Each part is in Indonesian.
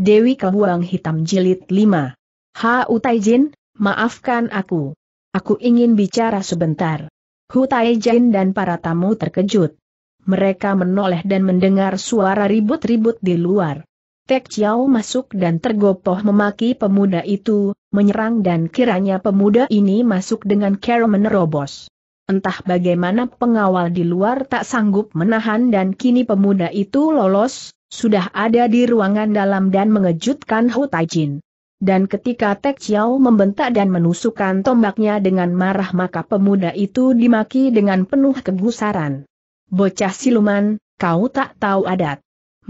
Dewi Kebuang Hitam Jilid 5. Hu Taijin, maafkan aku. Aku ingin bicara sebentar. Hu Taijin dan para tamu terkejut. Mereka menoleh dan mendengar suara ribut-ribut di luar. Tek Chiao masuk dan tergopoh memaki pemuda itu, menyerang dan kiranya pemuda ini masuk dengan cara menerobos. Entah bagaimana pengawal di luar tak sanggup menahan dan kini pemuda itu lolos, sudah ada di ruangan dalam dan mengejutkan Hu Taijin. Dan ketika Tek Chiao membentak dan menusukkan tombaknya dengan marah maka pemuda itu dimaki dengan penuh kegusaran. Bocah siluman, kau tak tahu adat.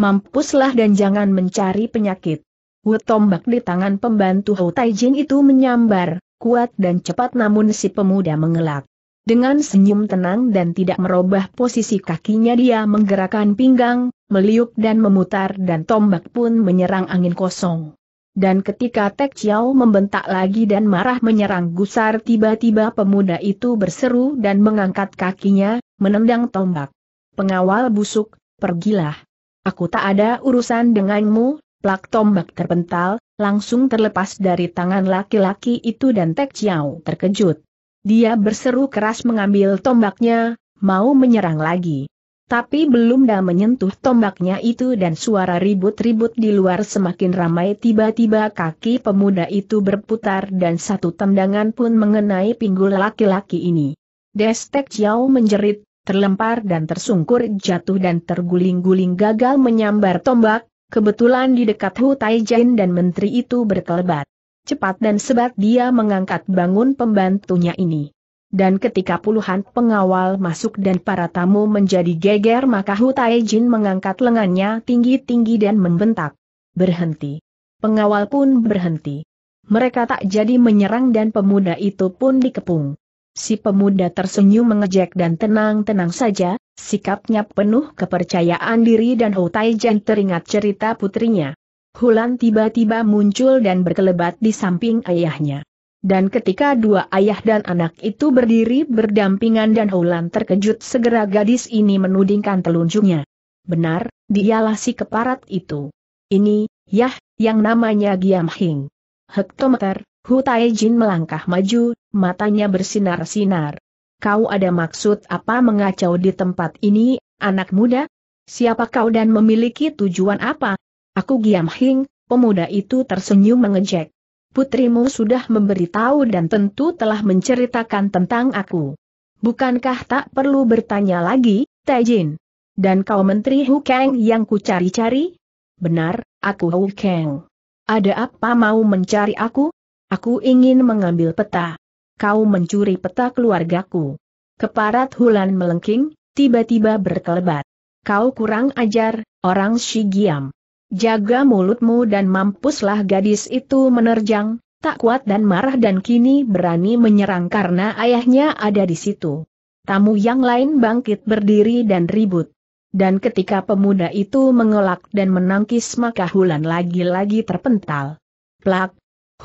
Mampuslah dan jangan mencari penyakit. Wu tombak di tangan pembantu Hu Taijin itu menyambar, kuat dan cepat namun si pemuda mengelak. Dengan senyum tenang dan tidak merubah posisi kakinya dia menggerakkan pinggang, meliuk dan memutar dan tombak pun menyerang angin kosong. Dan ketika Tek Chiao membentak lagi dan marah menyerang gusar tiba-tiba pemuda itu berseru dan mengangkat kakinya, menendang tombak. Pengawal busuk, pergilah. Aku tak ada urusan denganmu, plak tombak terpental, langsung terlepas dari tangan laki-laki itu dan Tek Chiao terkejut. Dia berseru keras mengambil tombaknya, mau menyerang lagi. Tapi belum dah menyentuh tombaknya itu dan suara ribut-ribut di luar semakin ramai tiba-tiba kaki pemuda itu berputar dan satu tendangan pun mengenai pinggul laki-laki ini. Destek Chiao menjerit, terlempar dan tersungkur jatuh dan terguling-guling gagal menyambar tombak, kebetulan di dekat Hu Taijin dan menteri itu berkelebat. Cepat dan sebat dia mengangkat bangun pembantunya ini. Dan ketika puluhan pengawal masuk dan para tamu menjadi geger maka Hutai Jin mengangkat lengannya tinggi-tinggi dan membentak. Berhenti. Pengawal pun berhenti. Mereka tak jadi menyerang dan pemuda itu pun dikepung. Si pemuda tersenyum mengejek dan tenang-tenang saja, sikapnya penuh kepercayaan diri dan Hutai Jin teringat cerita putrinya. Hulan tiba-tiba muncul dan berkelebat di samping ayahnya. Dan ketika dua ayah dan anak itu berdiri berdampingan dan Hulan terkejut segera gadis ini menudingkan telunjuknya. Benar, dialah si keparat itu. Ini, Yah, yang namanya Giam Hing. Hektometer, Hu Tai Jin melangkah maju, matanya bersinar-sinar. Kau ada maksud apa mengacau di tempat ini, anak muda? Siapa kau dan memiliki tujuan apa? Aku Giam Hing, pemuda itu tersenyum mengejek putrimu sudah memberitahu dan tentu telah menceritakan tentang aku. Bukankah tak perlu bertanya lagi, Tejin? Dan kau Menteri Hu Kang yang ku cari-cari? Benar, aku Hu Kang. Ada apa mau mencari aku? Aku ingin mengambil peta. Kau mencuri peta keluargaku. Keparat Hulan melengking, tiba-tiba berkelebat. Kau kurang ajar, orang Shigiam. Jaga mulutmu dan mampuslah gadis itu menerjang, tak kuat dan marah dan kini berani menyerang karena ayahnya ada di situ. Tamu yang lain bangkit berdiri dan ribut. Dan ketika pemuda itu mengelak dan menangkis maka Hulan lagi-lagi terpental. Plak!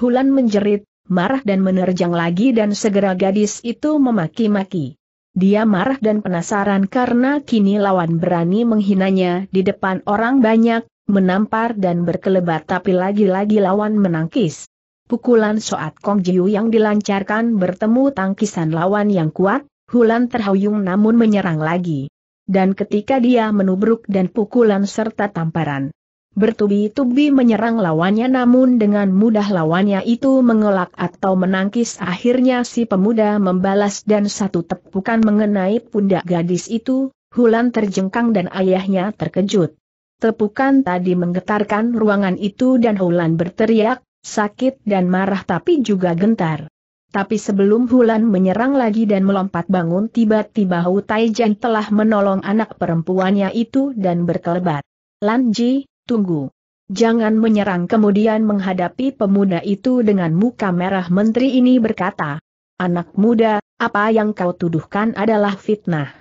Hulan menjerit, marah dan menerjang lagi dan segera gadis itu memaki-maki. Dia marah dan penasaran karena kini lawan berani menghinanya di depan orang banyak, menampar dan berkelebat tapi lagi-lagi lawan menangkis. Pukulan Soat Kong Jiu yang dilancarkan bertemu tangkisan lawan yang kuat, Hulan terhuyung namun menyerang lagi. Dan ketika dia menubruk dan pukulan serta tamparan bertubi-tubi menyerang lawannya namun dengan mudah lawannya itu mengelak atau menangkis akhirnya si pemuda membalas dan satu tepukan mengenai pundak gadis itu, Hulan terjengkang dan ayahnya terkejut. Tepukan tadi menggetarkan ruangan itu dan Hulan berteriak, sakit dan marah tapi juga gentar. Tapi sebelum Hulan menyerang lagi dan melompat bangun tiba-tiba Hu Taijan telah menolong anak perempuannya itu dan berkelebat. Lanji, tunggu. Jangan menyerang kemudian menghadapi pemuda itu dengan muka merah menteri ini berkata. Anak muda, apa yang kau tuduhkan adalah fitnah.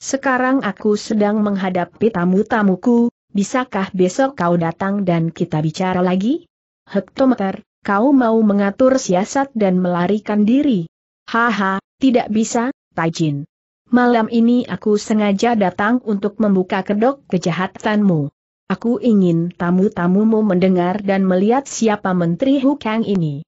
Sekarang aku sedang menghadapi tamu-tamuku, bisakah besok kau datang dan kita bicara lagi? Hektometer, kau mau mengatur siasat dan melarikan diri? Haha, tidak bisa, Tajin. Malam ini aku sengaja datang untuk membuka kedok kejahatanmu. Aku ingin tamu-tamumu mendengar dan melihat siapa Menteri Hukang ini.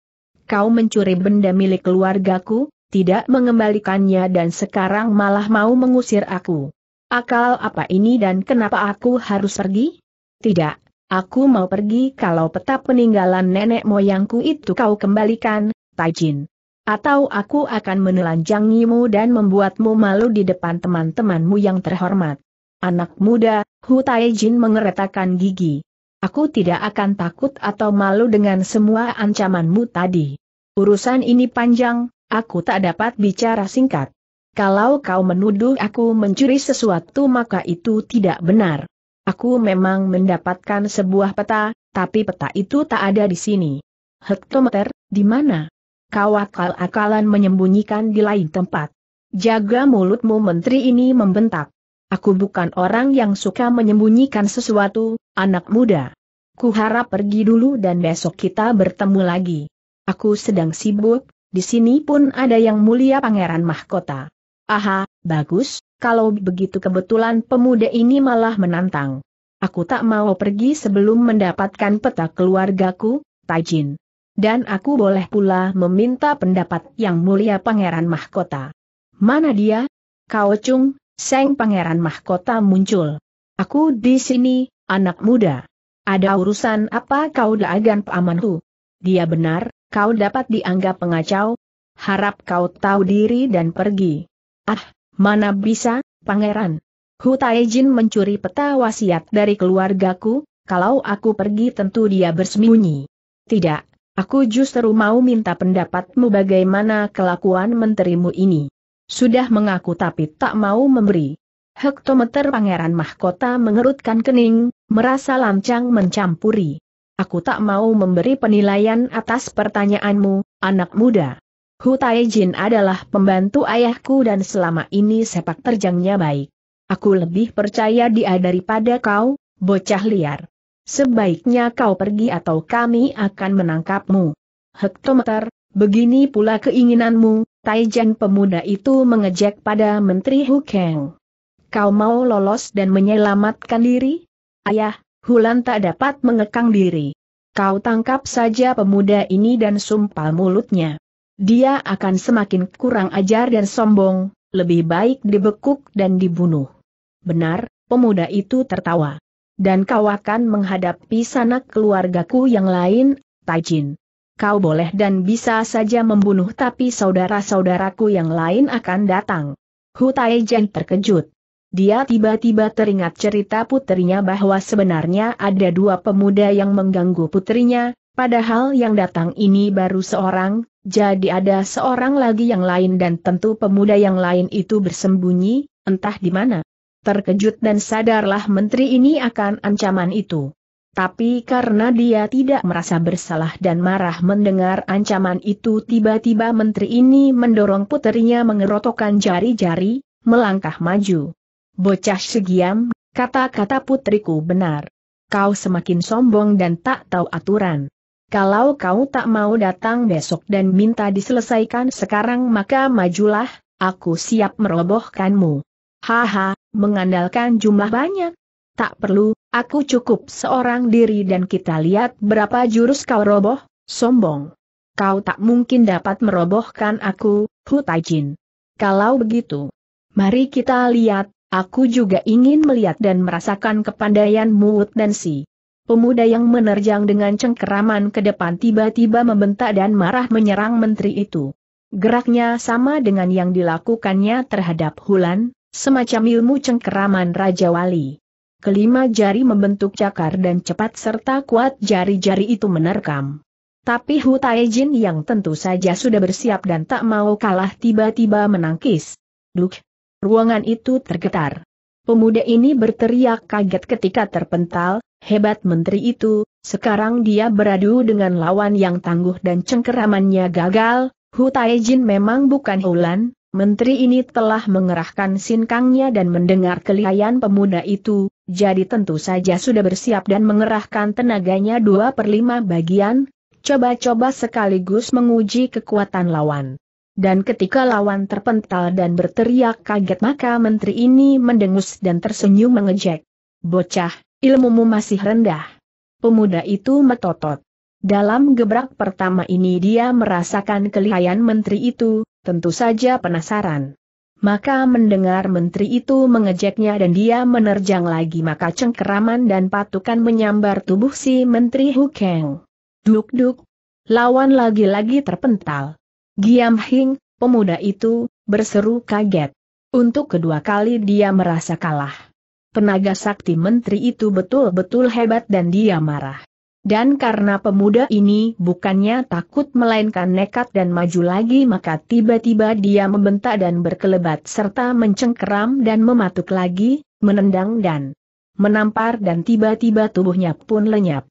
Kau mencuri benda milik keluargaku, tidak mengembalikannya dan sekarang malah mau mengusir aku. Akal apa ini dan kenapa aku harus pergi? Tidak, aku mau pergi kalau peta peninggalan nenek moyangku itu kau kembalikan, Taijin. Atau aku akan menelanjangimu dan membuatmu malu di depan teman-temanmu yang terhormat. Anak muda, Hu Taijin mengeretakan gigi. Aku tidak akan takut atau malu dengan semua ancamanmu tadi. Urusan ini panjang, aku tak dapat bicara singkat. Kalau kau menuduh aku mencuri sesuatu maka itu tidak benar. Aku memang mendapatkan sebuah peta, tapi peta itu tak ada di sini. Hektometer, di mana? Kau akal-akalan menyembunyikan di lain tempat. Jaga mulutmu menteri ini membentak. Aku bukan orang yang suka menyembunyikan sesuatu, anak muda. Ku harap pergi dulu dan besok kita bertemu lagi. Aku sedang sibuk, di sini pun ada yang mulia pangeran mahkota. Aha, bagus, kalau begitu kebetulan pemuda ini malah menantang. Aku tak mau pergi sebelum mendapatkan peta keluargaku, Tajin. Dan aku boleh pula meminta pendapat yang mulia Pangeran Mahkota. Mana dia? Kau Cung, Seng Pangeran Mahkota muncul. Aku di sini, anak muda. Ada urusan apa kau dagang pamanku? Dia benar, kau dapat dianggap pengacau. Harap kau tahu diri dan pergi. Ah, mana bisa, pangeran. Hu Taijin mencuri peta wasiat dari keluargaku, kalau aku pergi tentu dia bersembunyi. Tidak, aku justru mau minta pendapatmu bagaimana kelakuan menterimu ini. Sudah mengaku tapi tak mau memberi. Hektometer pangeran mahkota mengerutkan kening, merasa lancang mencampuri. Aku tak mau memberi penilaian atas pertanyaanmu, anak muda. Hu Taijin adalah pembantu ayahku dan selama ini sepak terjangnya baik. Aku lebih percaya dia daripada kau, bocah liar. Sebaiknya kau pergi atau kami akan menangkapmu. Hektometer, begini pula keinginanmu, Taijin pemuda itu mengejek pada Menteri Hu Kang. Kau mau lolos dan menyelamatkan diri? Ayah, Hulan tak dapat mengekang diri. Kau tangkap saja pemuda ini dan sumpah mulutnya dia akan semakin kurang ajar dan sombong, lebih baik dibekuk dan dibunuh. Benar, pemuda itu tertawa. Dan kau akan menghadapi sanak keluargaku yang lain, Taijin. Kau boleh dan bisa saja membunuh tapi saudara-saudaraku yang lain akan datang. Hu Taijin terkejut. Dia tiba-tiba teringat cerita putrinya bahwa sebenarnya ada dua pemuda yang mengganggu putrinya, padahal yang datang ini baru seorang, jadi ada seorang lagi yang lain dan tentu pemuda yang lain itu bersembunyi, entah di mana. Terkejut dan sadarlah menteri ini akan ancaman itu. Tapi karena dia tidak merasa bersalah dan marah mendengar ancaman itu tiba-tiba menteri ini mendorong puterinya mengerotokan jari-jari, melangkah maju. Bocah segiam, kata-kata putriku benar. Kau semakin sombong dan tak tahu aturan. Kalau kau tak mau datang besok dan minta diselesaikan sekarang maka majulah, aku siap merobohkanmu. Haha, mengandalkan jumlah banyak. Tak perlu, aku cukup seorang diri dan kita lihat berapa jurus kau roboh, sombong. Kau tak mungkin dapat merobohkan aku, Hutajin. Kalau begitu, mari kita lihat, aku juga ingin melihat dan merasakan kepandaian Muut dan Si. Pemuda yang menerjang dengan cengkeraman ke depan tiba-tiba membentak dan marah menyerang menteri itu. Geraknya sama dengan yang dilakukannya terhadap Hulan, semacam ilmu cengkeraman Raja Wali. Kelima jari membentuk cakar dan cepat serta kuat jari-jari itu menerkam. Tapi Hu Taijin yang tentu saja sudah bersiap dan tak mau kalah tiba-tiba menangkis. Duk! Ruangan itu tergetar. Pemuda ini berteriak kaget ketika terpental, hebat menteri itu, sekarang dia beradu dengan lawan yang tangguh dan cengkeramannya gagal, Hu Taijin memang bukan Hulan, menteri ini telah mengerahkan sinkangnya dan mendengar kelihayan pemuda itu, jadi tentu saja sudah bersiap dan mengerahkan tenaganya dua per lima bagian, coba-coba sekaligus menguji kekuatan lawan. Dan ketika lawan terpental dan berteriak kaget maka menteri ini mendengus dan tersenyum mengejek. Bocah, ilmumu masih rendah. Pemuda itu metotot. Dalam gebrak pertama ini dia merasakan kelihayan menteri itu, tentu saja penasaran. Maka mendengar menteri itu mengejeknya dan dia menerjang lagi maka cengkeraman dan patukan menyambar tubuh si menteri Hukeng. Duk-duk. Lawan lagi-lagi terpental. Giam Hing, pemuda itu, berseru kaget. Untuk kedua kali dia merasa kalah. Penaga sakti menteri itu betul-betul hebat dan dia marah. Dan karena pemuda ini bukannya takut melainkan nekat dan maju lagi maka tiba-tiba dia membentak dan berkelebat serta mencengkeram dan mematuk lagi, menendang dan menampar dan tiba-tiba tubuhnya pun lenyap.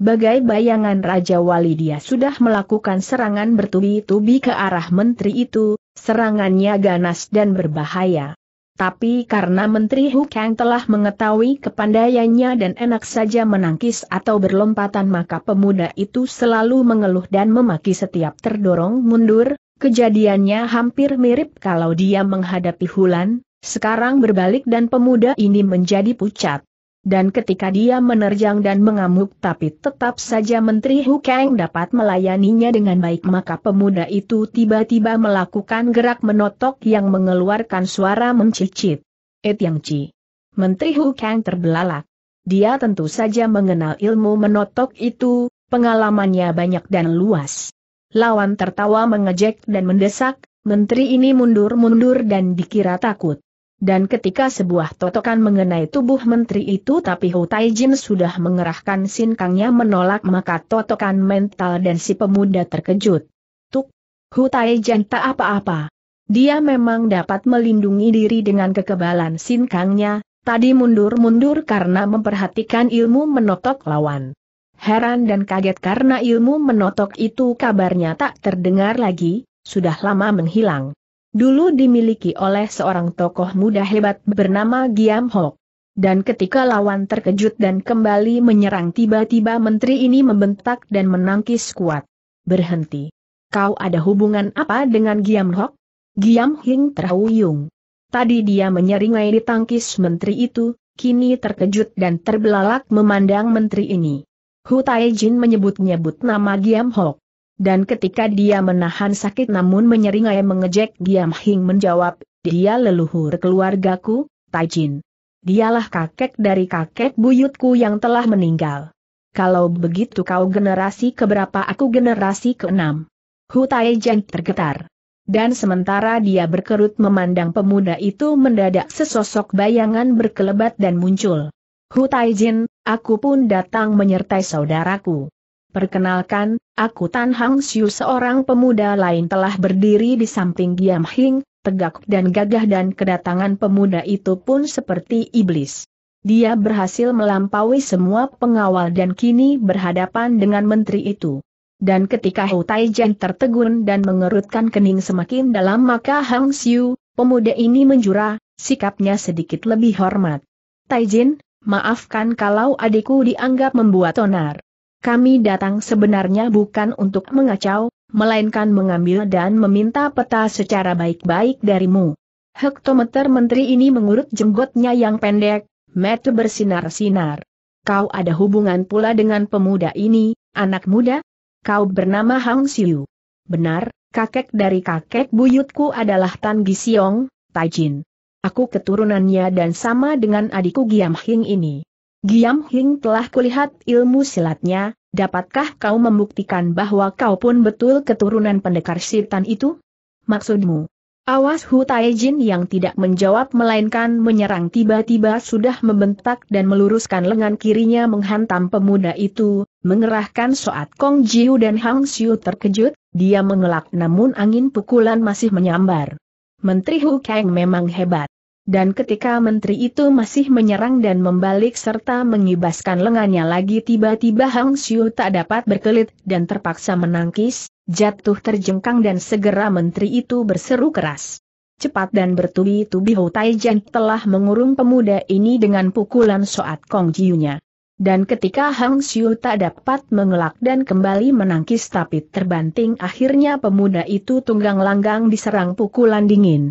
Bagai bayangan Raja Wali dia sudah melakukan serangan bertubi-tubi ke arah menteri itu, serangannya ganas dan berbahaya. Tapi karena Menteri Hukang telah mengetahui kepandaiannya dan enak saja menangkis atau berlompatan maka pemuda itu selalu mengeluh dan memaki setiap terdorong mundur, kejadiannya hampir mirip kalau dia menghadapi Hulan, sekarang berbalik dan pemuda ini menjadi pucat. Dan ketika dia menerjang dan mengamuk tapi tetap saja Menteri Hu Kang dapat melayaninya dengan baik maka pemuda itu tiba-tiba melakukan gerak menotok yang mengeluarkan suara mencicit. Et eh, yang ci. Menteri Hu Kang terbelalak. Dia tentu saja mengenal ilmu menotok itu, pengalamannya banyak dan luas. Lawan tertawa mengejek dan mendesak, menteri ini mundur-mundur dan dikira takut. Dan ketika sebuah totokan mengenai tubuh menteri itu tapi Hu Taijin sudah mengerahkan sinkangnya menolak maka totokan mental dan si pemuda terkejut. Tuk! Hu Taijin tak apa-apa. Dia memang dapat melindungi diri dengan kekebalan sinkangnya, tadi mundur-mundur karena memperhatikan ilmu menotok lawan. Heran dan kaget karena ilmu menotok itu kabarnya tak terdengar lagi, sudah lama menghilang. Dulu dimiliki oleh seorang tokoh muda hebat bernama Giam Hok. Dan ketika lawan terkejut dan kembali menyerang tiba-tiba menteri ini membentak dan menangkis kuat. Berhenti. Kau ada hubungan apa dengan Giam Hok? Giam Hing terhuyung. Tadi dia menyeringai ditangkis menteri itu, kini terkejut dan terbelalak memandang menteri ini. Hu Taijin menyebut-nyebut nama Giam Hok dan ketika dia menahan sakit namun menyeringai mengejek Giam Hing menjawab, dia leluhur keluargaku, Taijin. Dialah kakek dari kakek buyutku yang telah meninggal. Kalau begitu kau generasi keberapa aku generasi keenam. Hu Jin tergetar. Dan sementara dia berkerut memandang pemuda itu mendadak sesosok bayangan berkelebat dan muncul. Hu Jin, aku pun datang menyertai saudaraku. Perkenalkan, Aku Tan Hang Siu seorang pemuda lain telah berdiri di samping Giam Hing, tegak dan gagah dan kedatangan pemuda itu pun seperti iblis. Dia berhasil melampaui semua pengawal dan kini berhadapan dengan menteri itu. Dan ketika Hu Taijian tertegun dan mengerutkan kening semakin dalam maka Hang Siu, pemuda ini menjura, sikapnya sedikit lebih hormat. Taijin, maafkan kalau adikku dianggap membuat onar kami datang sebenarnya bukan untuk mengacau, melainkan mengambil dan meminta peta secara baik-baik darimu. Hektometer menteri ini mengurut jenggotnya yang pendek, mata bersinar-sinar. Kau ada hubungan pula dengan pemuda ini, anak muda? Kau bernama Hang Siu. Benar, kakek dari kakek buyutku adalah Tan Gisiong, Taijin. Aku keturunannya dan sama dengan adikku Giam Hing ini. Giam Hing telah kulihat ilmu silatnya, dapatkah kau membuktikan bahwa kau pun betul keturunan pendekar sitan itu? Maksudmu? Awas Hu Taijin yang tidak menjawab melainkan menyerang tiba-tiba sudah membentak dan meluruskan lengan kirinya menghantam pemuda itu, mengerahkan soat Kong Jiu dan Hang Xiu terkejut, dia mengelak namun angin pukulan masih menyambar. Menteri Hu Kang memang hebat dan ketika menteri itu masih menyerang dan membalik serta mengibaskan lengannya lagi tiba-tiba Hang Xiu tak dapat berkelit dan terpaksa menangkis, jatuh terjengkang dan segera menteri itu berseru keras. Cepat dan bertubi-tubi Hou Taijian telah mengurung pemuda ini dengan pukulan soat Kong Jiunya. Dan ketika Hang Xiu tak dapat mengelak dan kembali menangkis tapi terbanting akhirnya pemuda itu tunggang langgang diserang pukulan dingin.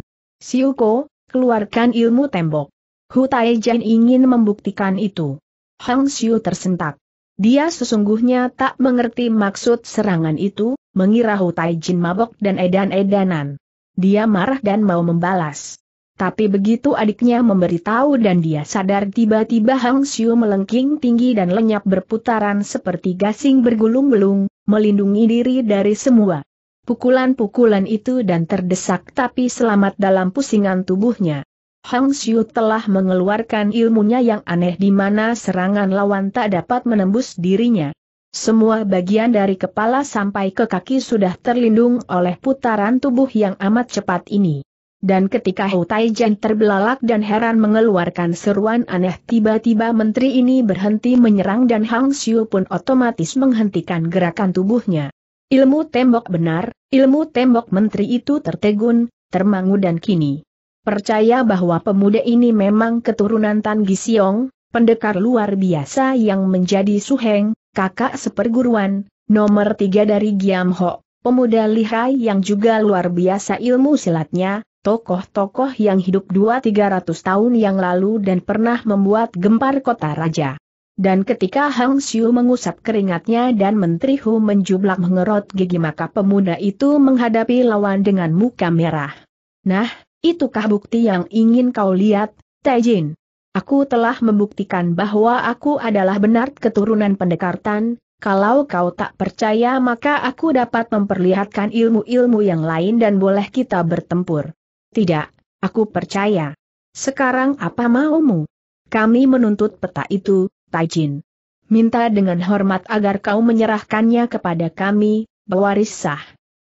Ko. Keluarkan ilmu tembok. Hu Taijian ingin membuktikan itu. Hang Xiu tersentak. Dia sesungguhnya tak mengerti maksud serangan itu, mengira Hu Taijin mabok dan edan-edanan. Dia marah dan mau membalas. Tapi begitu adiknya memberitahu dan dia sadar tiba-tiba Hang Xiu melengking tinggi dan lenyap berputaran seperti gasing bergulung-gulung, melindungi diri dari semua pukulan-pukulan itu dan terdesak tapi selamat dalam pusingan tubuhnya. Hang Xiu telah mengeluarkan ilmunya yang aneh di mana serangan lawan tak dapat menembus dirinya. Semua bagian dari kepala sampai ke kaki sudah terlindung oleh putaran tubuh yang amat cepat ini. Dan ketika Hu Taijian terbelalak dan heran mengeluarkan seruan aneh tiba-tiba menteri ini berhenti menyerang dan Hang Xiu pun otomatis menghentikan gerakan tubuhnya. Ilmu tembok benar, ilmu tembok menteri itu tertegun, termangu dan kini. Percaya bahwa pemuda ini memang keturunan Tan Gisiong, pendekar luar biasa yang menjadi suheng, kakak seperguruan, nomor tiga dari Giam Ho, pemuda lihai yang juga luar biasa ilmu silatnya, tokoh-tokoh yang hidup dua tiga ratus tahun yang lalu dan pernah membuat gempar kota raja. Dan ketika Hang Xiu mengusap keringatnya dan Menteri Hu menjublak mengerot gigi maka pemuda itu menghadapi lawan dengan muka merah. Nah, itukah bukti yang ingin kau lihat, Taijin? Aku telah membuktikan bahwa aku adalah benar keturunan pendekar Tan, kalau kau tak percaya maka aku dapat memperlihatkan ilmu-ilmu yang lain dan boleh kita bertempur. Tidak, aku percaya. Sekarang apa maumu? Kami menuntut peta itu, Taijin. Minta dengan hormat agar kau menyerahkannya kepada kami, pewaris sah.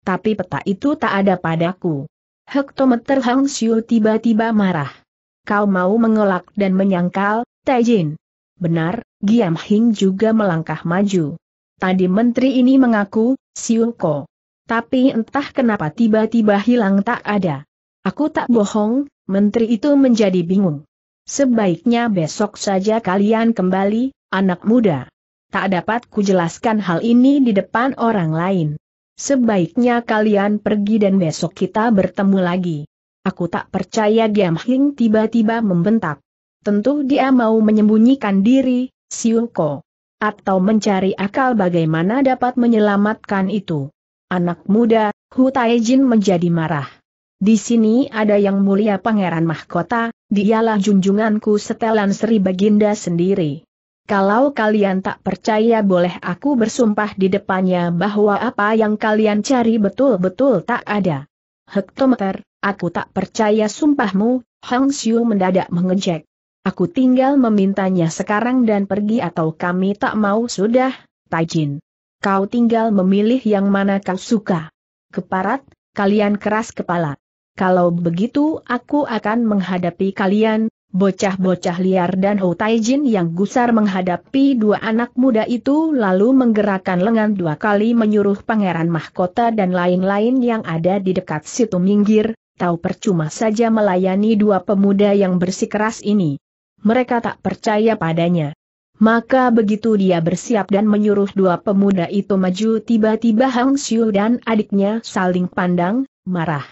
Tapi peta itu tak ada padaku. Hektometer Hang Xiu tiba-tiba marah. Kau mau mengelak dan menyangkal, Taijin. Benar, Giam Hing juga melangkah maju. Tadi menteri ini mengaku, Xiu Ko. Tapi entah kenapa tiba-tiba hilang tak ada. Aku tak bohong, menteri itu menjadi bingung. Sebaiknya besok saja kalian kembali, anak muda. Tak dapat kujelaskan hal ini di depan orang lain. Sebaiknya kalian pergi dan besok kita bertemu lagi. Aku tak percaya Giam Hing tiba-tiba membentak. Tentu dia mau menyembunyikan diri, Siuko. Atau mencari akal bagaimana dapat menyelamatkan itu. Anak muda, Hu Taijin menjadi marah. Di sini ada yang mulia Pangeran Mahkota, dialah junjunganku setelan Sri Baginda sendiri. Kalau kalian tak percaya boleh aku bersumpah di depannya bahwa apa yang kalian cari betul-betul tak ada. Hektometer, aku tak percaya sumpahmu, Hang Xiu mendadak mengejek. Aku tinggal memintanya sekarang dan pergi atau kami tak mau sudah, Tajin. Kau tinggal memilih yang mana kau suka. Keparat, kalian keras kepala kalau begitu aku akan menghadapi kalian, bocah-bocah liar dan Hou Taijin yang gusar menghadapi dua anak muda itu lalu menggerakkan lengan dua kali menyuruh pangeran mahkota dan lain-lain yang ada di dekat situ minggir, tahu percuma saja melayani dua pemuda yang bersikeras ini. Mereka tak percaya padanya. Maka begitu dia bersiap dan menyuruh dua pemuda itu maju tiba-tiba Hang Xiu dan adiknya saling pandang, marah.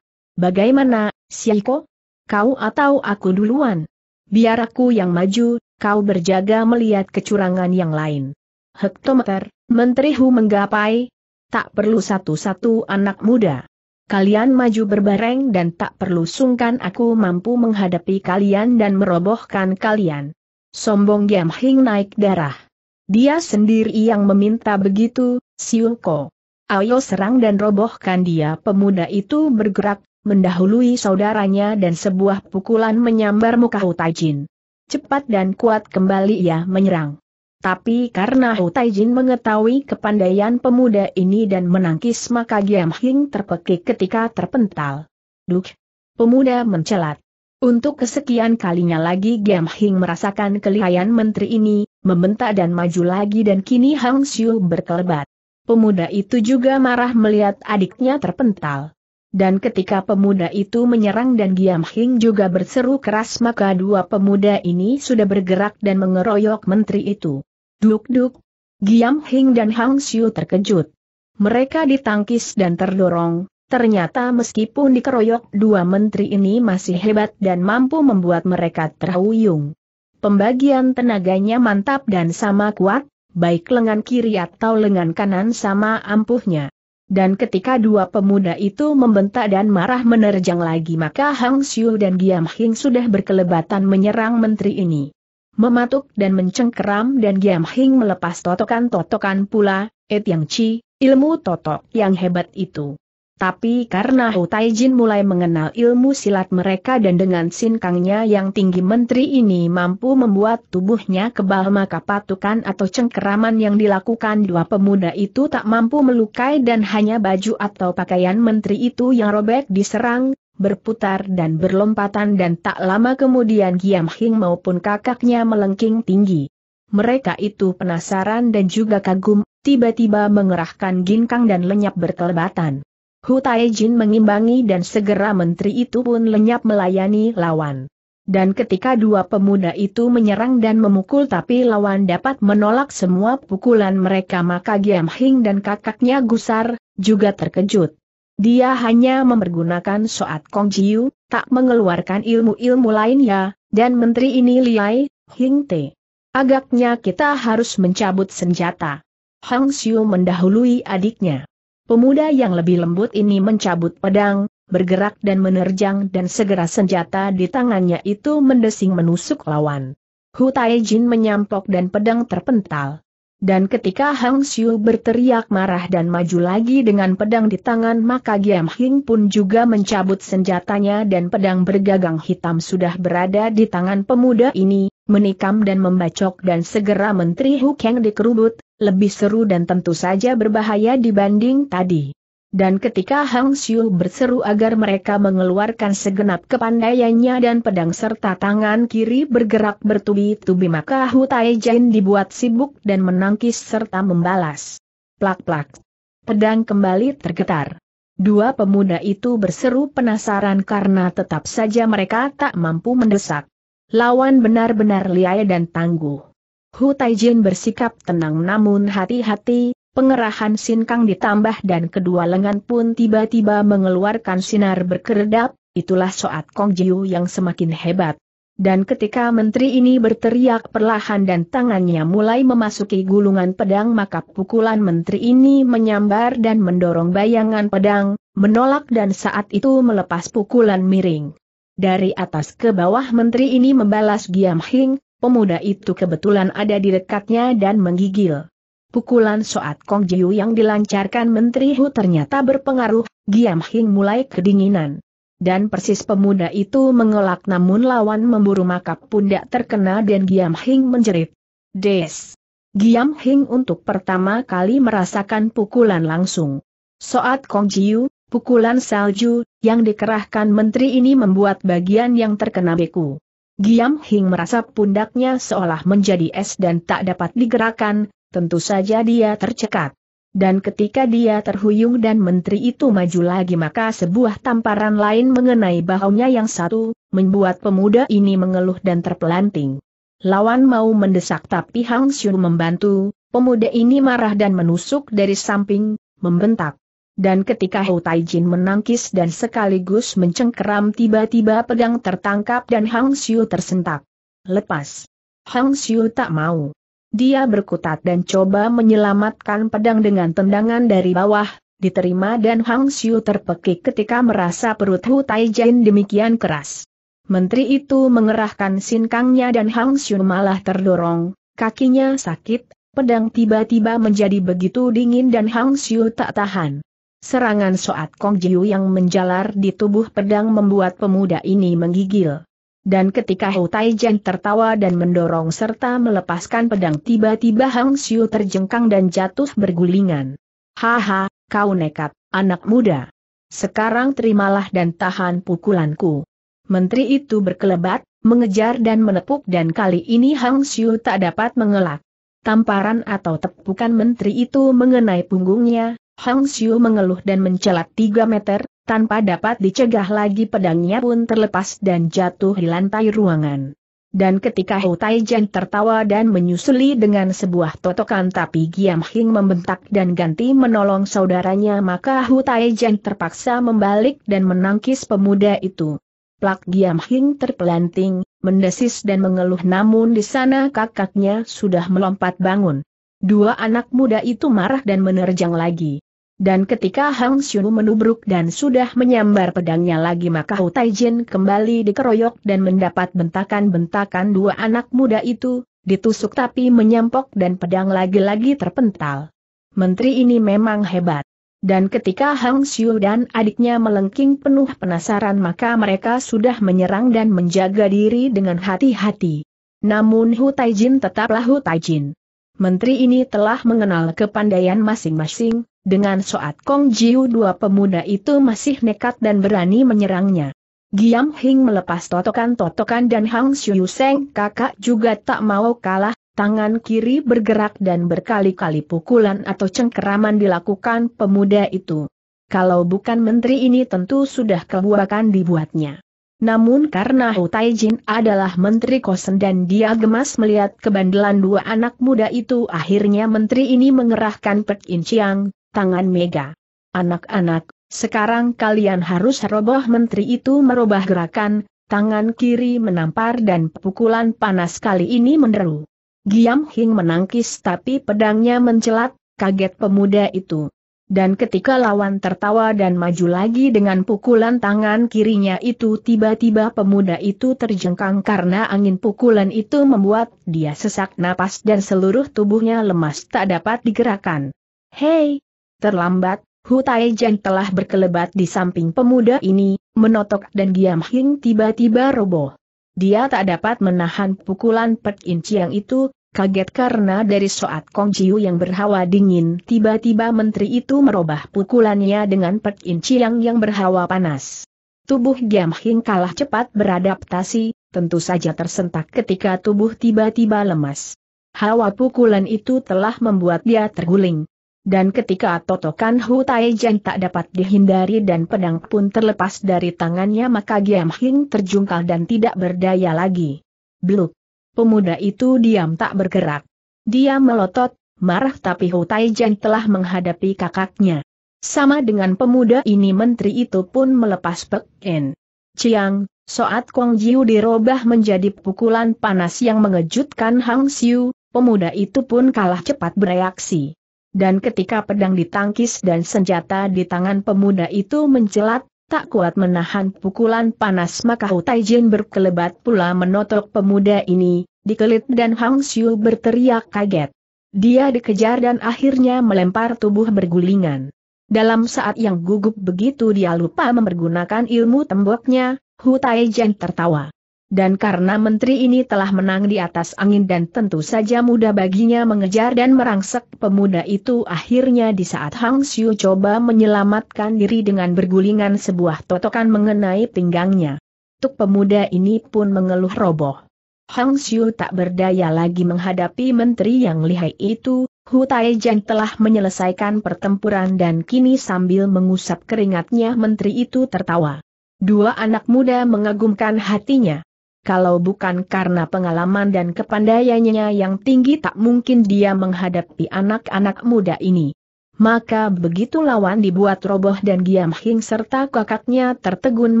Bagaimana, Syaiko? Kau atau aku duluan? Biar aku yang maju, kau berjaga melihat kecurangan yang lain. Hektometer, Menteri Hu menggapai, tak perlu satu-satu anak muda. Kalian maju berbareng dan tak perlu sungkan aku mampu menghadapi kalian dan merobohkan kalian. Sombong Giam Hing naik darah. Dia sendiri yang meminta begitu, Siuko. Ayo serang dan robohkan dia pemuda itu bergerak, mendahului saudaranya dan sebuah pukulan menyambar muka Hutaijin. Cepat dan kuat kembali ia menyerang. Tapi karena Hutaijin mengetahui kepandaian pemuda ini dan menangkis maka Giam Hing terpekik ketika terpental. Duk! Pemuda mencelat. Untuk kesekian kalinya lagi Giam Hing merasakan kelihayan menteri ini, membentak dan maju lagi dan kini Hang Xiu berkelebat. Pemuda itu juga marah melihat adiknya terpental. Dan ketika pemuda itu menyerang dan Giam Hing juga berseru keras maka dua pemuda ini sudah bergerak dan mengeroyok menteri itu. Duk-duk. Giam Hing dan Hang Xiu terkejut. Mereka ditangkis dan terdorong, ternyata meskipun dikeroyok dua menteri ini masih hebat dan mampu membuat mereka terhuyung. Pembagian tenaganya mantap dan sama kuat, baik lengan kiri atau lengan kanan sama ampuhnya. Dan ketika dua pemuda itu membentak dan marah menerjang lagi maka Hang Xiu dan Giam Hing sudah berkelebatan menyerang menteri ini. Mematuk dan mencengkeram dan Giam Hing melepas totokan-totokan pula, Et Yang Chi, ilmu totok yang hebat itu. Tapi karena Hu Taijin mulai mengenal ilmu silat mereka dan dengan sinkangnya yang tinggi menteri ini mampu membuat tubuhnya kebal maka patukan atau cengkeraman yang dilakukan dua pemuda itu tak mampu melukai dan hanya baju atau pakaian menteri itu yang robek diserang, berputar dan berlompatan dan tak lama kemudian Giam Hing maupun kakaknya melengking tinggi. Mereka itu penasaran dan juga kagum, tiba-tiba mengerahkan ginkang dan lenyap berkelebatan. Hu Taijin mengimbangi dan segera menteri itu pun lenyap melayani lawan. Dan ketika dua pemuda itu menyerang dan memukul tapi lawan dapat menolak semua pukulan mereka maka Giam Hing dan kakaknya Gusar, juga terkejut. Dia hanya mempergunakan soat Kong Jiu, tak mengeluarkan ilmu-ilmu lainnya, dan menteri ini Liai, Hing Te. Agaknya kita harus mencabut senjata. Hang Xiu mendahului adiknya. Pemuda yang lebih lembut ini mencabut pedang, bergerak dan menerjang dan segera senjata di tangannya itu mendesing menusuk lawan. Hu Taijin Jin menyampok dan pedang terpental. Dan ketika Hang Xiu berteriak marah dan maju lagi dengan pedang di tangan maka Giam Hing pun juga mencabut senjatanya dan pedang bergagang hitam sudah berada di tangan pemuda ini, menikam dan membacok dan segera Menteri Hu Kang dikerubut, lebih seru dan tentu saja berbahaya dibanding tadi. Dan ketika Hang Xiu berseru agar mereka mengeluarkan segenap kepandaiannya dan pedang serta tangan kiri bergerak bertubi-tubi maka Hu Tai Jin dibuat sibuk dan menangkis serta membalas. Plak-plak. Pedang kembali tergetar. Dua pemuda itu berseru penasaran karena tetap saja mereka tak mampu mendesak. Lawan benar-benar liai dan tangguh. Hu Taijin bersikap tenang namun hati-hati, pengerahan sinkang ditambah dan kedua lengan pun tiba-tiba mengeluarkan sinar berkeredap, itulah saat Kong Jiu yang semakin hebat. Dan ketika menteri ini berteriak perlahan dan tangannya mulai memasuki gulungan pedang maka pukulan menteri ini menyambar dan mendorong bayangan pedang, menolak dan saat itu melepas pukulan miring. Dari atas ke bawah menteri ini membalas Giam Hing, Pemuda itu kebetulan ada di dekatnya dan menggigil. Pukulan Soat Kong Jiu yang dilancarkan Menteri Hu ternyata berpengaruh, Giam Hing mulai kedinginan. Dan persis pemuda itu mengelak namun lawan memburu maka pundak terkena dan Giam Hing menjerit. Des! Giam Hing untuk pertama kali merasakan pukulan langsung. Soat Kong Jiu, pukulan salju, yang dikerahkan menteri ini membuat bagian yang terkena beku. Giam Hing merasa pundaknya seolah menjadi es dan tak dapat digerakkan, tentu saja dia tercekat. Dan ketika dia terhuyung dan menteri itu maju lagi maka sebuah tamparan lain mengenai bahunya yang satu, membuat pemuda ini mengeluh dan terpelanting. Lawan mau mendesak tapi Hang Xiu membantu, pemuda ini marah dan menusuk dari samping, membentak. Dan ketika Hou Taijin menangkis dan sekaligus mencengkeram tiba-tiba pedang tertangkap dan Hang Xiu tersentak. Lepas. Hang Xiu tak mau. Dia berkutat dan coba menyelamatkan pedang dengan tendangan dari bawah, diterima dan Hang Xiu terpekik ketika merasa perut Hu Taijin demikian keras. Menteri itu mengerahkan sinkangnya dan Hang Xiu malah terdorong, kakinya sakit, pedang tiba-tiba menjadi begitu dingin dan Hang Xiu tak tahan. Serangan Soat Kong Jiu yang menjalar di tubuh pedang membuat pemuda ini menggigil. Dan ketika Hou Taijian tertawa dan mendorong serta melepaskan pedang tiba-tiba Hang Xiu terjengkang dan jatuh bergulingan. Haha, kau nekat, anak muda. Sekarang terimalah dan tahan pukulanku. Menteri itu berkelebat, mengejar dan menepuk dan kali ini Hang Xiu tak dapat mengelak. Tamparan atau tepukan menteri itu mengenai punggungnya, Hang Xiu mengeluh dan mencelat 3 meter, tanpa dapat dicegah lagi pedangnya pun terlepas dan jatuh di lantai ruangan. Dan ketika Hou Taijian tertawa dan menyusuli dengan sebuah totokan tapi Giam Hing membentak dan ganti menolong saudaranya maka Hou Taijian terpaksa membalik dan menangkis pemuda itu. Plak Giam Hing terpelanting, mendesis dan mengeluh namun di sana kakaknya sudah melompat bangun. Dua anak muda itu marah dan menerjang lagi. Dan ketika Hang Xiu menubruk dan sudah menyambar pedangnya lagi maka Hu Taijin kembali dikeroyok dan mendapat bentakan-bentakan dua anak muda itu, ditusuk tapi menyampok dan pedang lagi-lagi terpental. Menteri ini memang hebat. Dan ketika Hang Xiu dan adiknya melengking penuh penasaran maka mereka sudah menyerang dan menjaga diri dengan hati-hati. Namun Hu Taijin tetaplah Hu Taijin. Menteri ini telah mengenal kepandaian masing-masing, dengan soat Kong Jiu dua pemuda itu masih nekat dan berani menyerangnya. Giam Hing melepas totokan-totokan dan Hang Xiu Seng kakak juga tak mau kalah, tangan kiri bergerak dan berkali-kali pukulan atau cengkeraman dilakukan pemuda itu. Kalau bukan menteri ini tentu sudah kebuakan dibuatnya. Namun karena Hu Taijin adalah Menteri Kosen dan dia gemas melihat kebandelan dua anak muda itu akhirnya Menteri ini mengerahkan Pek In Chiang, tangan Mega. Anak-anak, sekarang kalian harus roboh Menteri itu merubah gerakan, tangan kiri menampar dan pukulan panas kali ini menderu. Giam Hing menangkis tapi pedangnya mencelat, kaget pemuda itu dan ketika lawan tertawa dan maju lagi dengan pukulan tangan kirinya itu tiba-tiba pemuda itu terjengkang karena angin pukulan itu membuat dia sesak napas dan seluruh tubuhnya lemas tak dapat digerakkan. Hei! Terlambat, Hu Taijian telah berkelebat di samping pemuda ini, menotok dan Giam Hing tiba-tiba roboh. Dia tak dapat menahan pukulan Pek In Chiang itu, kaget karena dari saat Kong Chiu yang berhawa dingin tiba-tiba menteri itu merubah pukulannya dengan Pek In Chiang yang berhawa panas. Tubuh Giam Hing kalah cepat beradaptasi, tentu saja tersentak ketika tubuh tiba-tiba lemas. Hawa pukulan itu telah membuat dia terguling. Dan ketika totokan Hu Jan tak dapat dihindari dan pedang pun terlepas dari tangannya maka Giam Hing terjungkal dan tidak berdaya lagi. Bluk! Pemuda itu diam tak bergerak. Dia melotot, marah tapi Taijian telah menghadapi kakaknya. Sama dengan pemuda ini menteri itu pun melepas Pek En. Chiang, Soat Kong Jiu dirobah menjadi pukulan panas yang mengejutkan Hang Xiu, pemuda itu pun kalah cepat bereaksi. Dan ketika pedang ditangkis dan senjata di tangan pemuda itu mencelat, tak kuat menahan pukulan panas maka Hu Taijin berkelebat pula menotok pemuda ini, dikelit dan Hang Xiu berteriak kaget. Dia dikejar dan akhirnya melempar tubuh bergulingan. Dalam saat yang gugup begitu dia lupa mempergunakan ilmu temboknya, Hu Taijin tertawa. Dan karena menteri ini telah menang di atas angin dan tentu saja mudah baginya mengejar dan merangsek pemuda itu akhirnya di saat Hang Xiu coba menyelamatkan diri dengan bergulingan sebuah totokan mengenai pinggangnya. Tuk pemuda ini pun mengeluh roboh. Hang Xiu tak berdaya lagi menghadapi menteri yang lihai itu, Hu Taijian telah menyelesaikan pertempuran dan kini sambil mengusap keringatnya menteri itu tertawa. Dua anak muda mengagumkan hatinya. Kalau bukan karena pengalaman dan kepandaiannya yang tinggi tak mungkin dia menghadapi anak-anak muda ini. Maka begitu lawan dibuat roboh dan Giam Hing serta kakaknya tertegun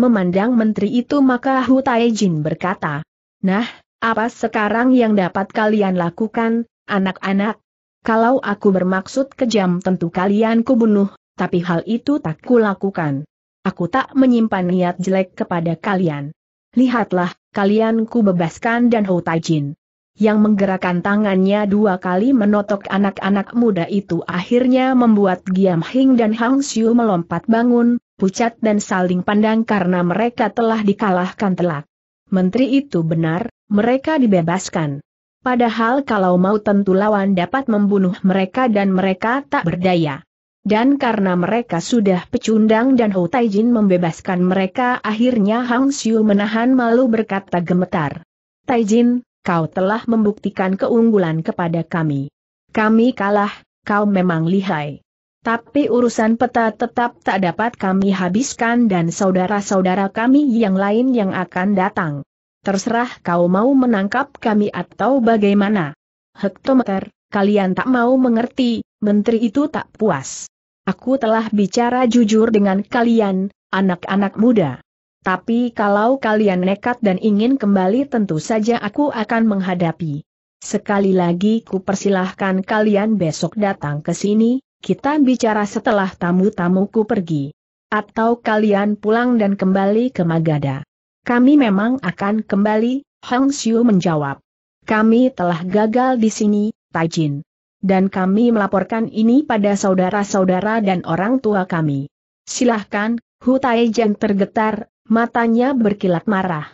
memandang menteri itu maka Hu Tai berkata, Nah, apa sekarang yang dapat kalian lakukan, anak-anak? Kalau aku bermaksud kejam tentu kalian kubunuh, tapi hal itu tak kulakukan. Aku tak menyimpan niat jelek kepada kalian. Lihatlah, kalian ku bebaskan dan Ho Taijin. yang menggerakkan tangannya dua kali menotok anak-anak muda itu akhirnya membuat Giam Hing dan Hang Xiu melompat bangun, pucat dan saling pandang karena mereka telah dikalahkan telak. Menteri itu benar, mereka dibebaskan. Padahal kalau mau tentu lawan dapat membunuh mereka dan mereka tak berdaya dan karena mereka sudah pecundang dan Hou Taijin membebaskan mereka akhirnya Hang Xiu menahan malu berkata gemetar. Taijin, kau telah membuktikan keunggulan kepada kami. Kami kalah, kau memang lihai. Tapi urusan peta tetap tak dapat kami habiskan dan saudara-saudara kami yang lain yang akan datang. Terserah kau mau menangkap kami atau bagaimana. Hektometer, kalian tak mau mengerti, menteri itu tak puas. Aku telah bicara jujur dengan kalian, anak-anak muda. Tapi kalau kalian nekat dan ingin kembali tentu saja aku akan menghadapi. Sekali lagi ku persilahkan kalian besok datang ke sini, kita bicara setelah tamu-tamuku pergi. Atau kalian pulang dan kembali ke Magada. Kami memang akan kembali, Hang Xiu menjawab. Kami telah gagal di sini, Taijin dan kami melaporkan ini pada saudara-saudara dan orang tua kami. Silahkan, Hu Taijian tergetar, matanya berkilat marah.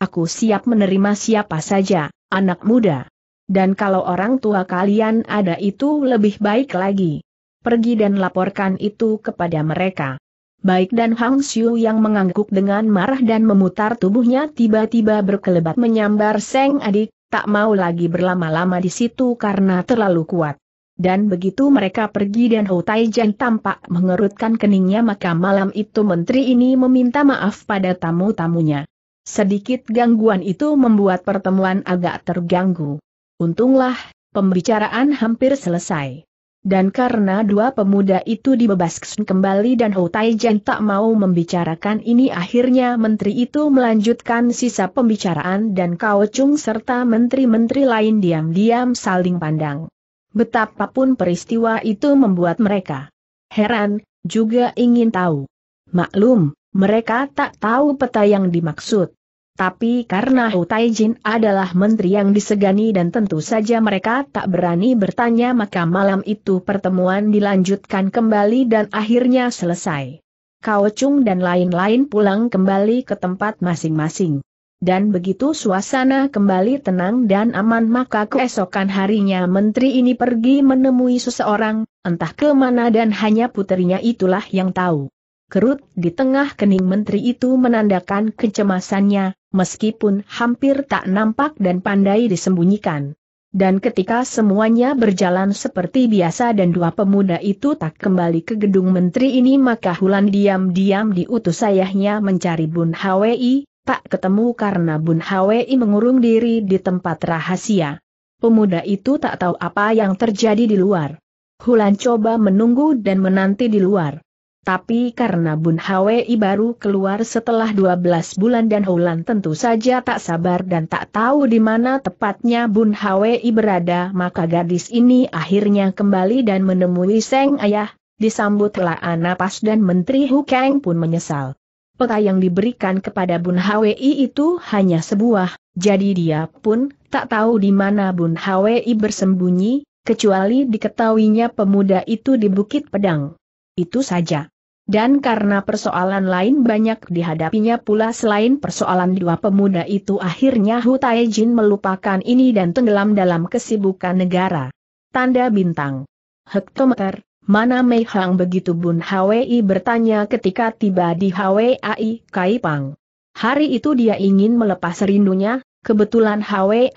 Aku siap menerima siapa saja, anak muda. Dan kalau orang tua kalian ada itu lebih baik lagi. Pergi dan laporkan itu kepada mereka. Baik dan Hang Xiu yang mengangguk dengan marah dan memutar tubuhnya tiba-tiba berkelebat menyambar Seng adik, tak mau lagi berlama-lama di situ karena terlalu kuat. Dan begitu mereka pergi dan Hou Taijian tampak mengerutkan keningnya maka malam itu menteri ini meminta maaf pada tamu-tamunya. Sedikit gangguan itu membuat pertemuan agak terganggu. Untunglah, pembicaraan hampir selesai. Dan karena dua pemuda itu dibebaskan kembali dan Ho Taijian tak mau membicarakan ini akhirnya menteri itu melanjutkan sisa pembicaraan dan Kao Chung serta menteri-menteri lain diam-diam saling pandang. Betapapun peristiwa itu membuat mereka heran, juga ingin tahu. Maklum, mereka tak tahu peta yang dimaksud. Tapi karena Hu Taijin adalah menteri yang disegani dan tentu saja mereka tak berani bertanya maka malam itu pertemuan dilanjutkan kembali dan akhirnya selesai. Kao Chung dan lain-lain pulang kembali ke tempat masing-masing. Dan begitu suasana kembali tenang dan aman maka keesokan harinya menteri ini pergi menemui seseorang, entah kemana dan hanya putrinya itulah yang tahu. Kerut di tengah kening menteri itu menandakan kecemasannya, meskipun hampir tak nampak dan pandai disembunyikan. Dan ketika semuanya berjalan seperti biasa dan dua pemuda itu tak kembali ke gedung menteri ini maka Hulan diam-diam diutus ayahnya mencari Bun Hwi, tak ketemu karena Bun Hwi mengurung diri di tempat rahasia. Pemuda itu tak tahu apa yang terjadi di luar. Hulan coba menunggu dan menanti di luar. Tapi karena Bun Hwi baru keluar setelah 12 bulan dan Hulan tentu saja tak sabar dan tak tahu di mana tepatnya Bun Hwi berada maka gadis ini akhirnya kembali dan menemui Seng Ayah, disambutlah Anapas dan Menteri Hukeng pun menyesal. Peta yang diberikan kepada Bun Hwi itu hanya sebuah, jadi dia pun tak tahu di mana Bun Hwi bersembunyi, kecuali diketahuinya pemuda itu di Bukit Pedang. Itu saja. Dan karena persoalan lain banyak dihadapinya pula selain persoalan dua pemuda itu akhirnya Hu Taijin melupakan ini dan tenggelam dalam kesibukan negara. Tanda bintang. Hektometer, mana Mei Hang begitu Bun Hwi bertanya ketika tiba di Hwi Kaipang. Hari itu dia ingin melepas rindunya, Kebetulan Kai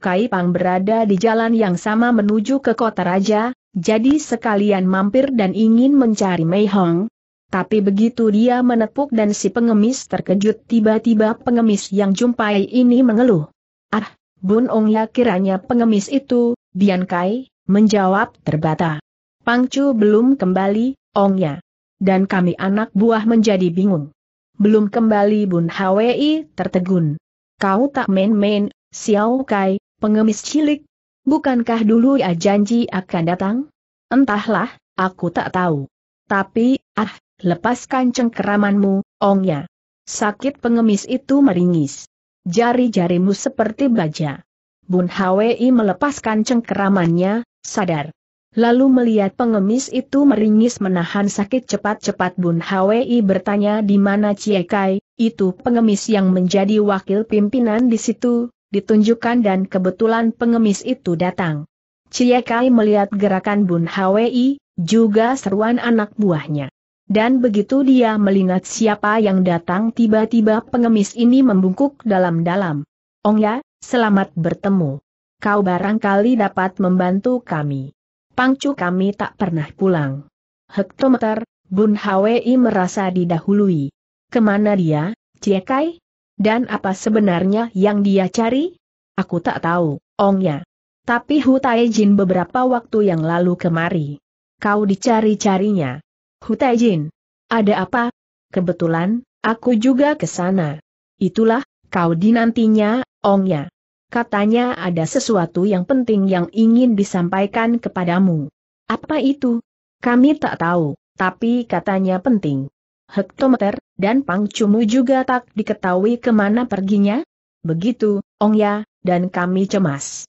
Kaipang berada di jalan yang sama menuju ke kota raja, jadi sekalian mampir dan ingin mencari Mei Hong, tapi begitu dia menepuk dan si pengemis terkejut tiba-tiba pengemis yang jumpai ini mengeluh. Ah, Bun Ong ya kiranya pengemis itu, Bian Kai, menjawab terbata. Pangcu belum kembali, Ong ya. Dan kami anak buah menjadi bingung. Belum kembali Bun Hwi tertegun. Kau tak main-main, Xiao Kai, pengemis cilik. Bukankah dulu ya janji akan datang? Entahlah, aku tak tahu. Tapi, ah, Lepaskan cengkeramanmu, ongnya. Sakit pengemis itu meringis. Jari-jarimu seperti baja. Bun Hwi melepaskan cengkeramannya, sadar. Lalu melihat pengemis itu meringis menahan sakit cepat-cepat Bun Hwi bertanya di mana Ciekai, itu pengemis yang menjadi wakil pimpinan di situ, ditunjukkan dan kebetulan pengemis itu datang. Ciekai melihat gerakan Bun Hwi, juga seruan anak buahnya. Dan begitu dia melingat siapa yang datang tiba-tiba pengemis ini membungkuk dalam-dalam. Ong ya, selamat bertemu. Kau barangkali dapat membantu kami. Pangcu kami tak pernah pulang. Hektometer, Bun Hwi merasa didahului. Kemana dia, Ciekai? Dan apa sebenarnya yang dia cari? Aku tak tahu, Ong ya. Tapi Hu Taijin beberapa waktu yang lalu kemari. Kau dicari-carinya. Hutai Jin. Ada apa? Kebetulan, aku juga ke sana. Itulah, kau dinantinya, Ong ongnya. Katanya ada sesuatu yang penting yang ingin disampaikan kepadamu. Apa itu? Kami tak tahu, tapi katanya penting. Hektometer, dan Pang Cumu juga tak diketahui kemana perginya? Begitu, Ong Ya, dan kami cemas.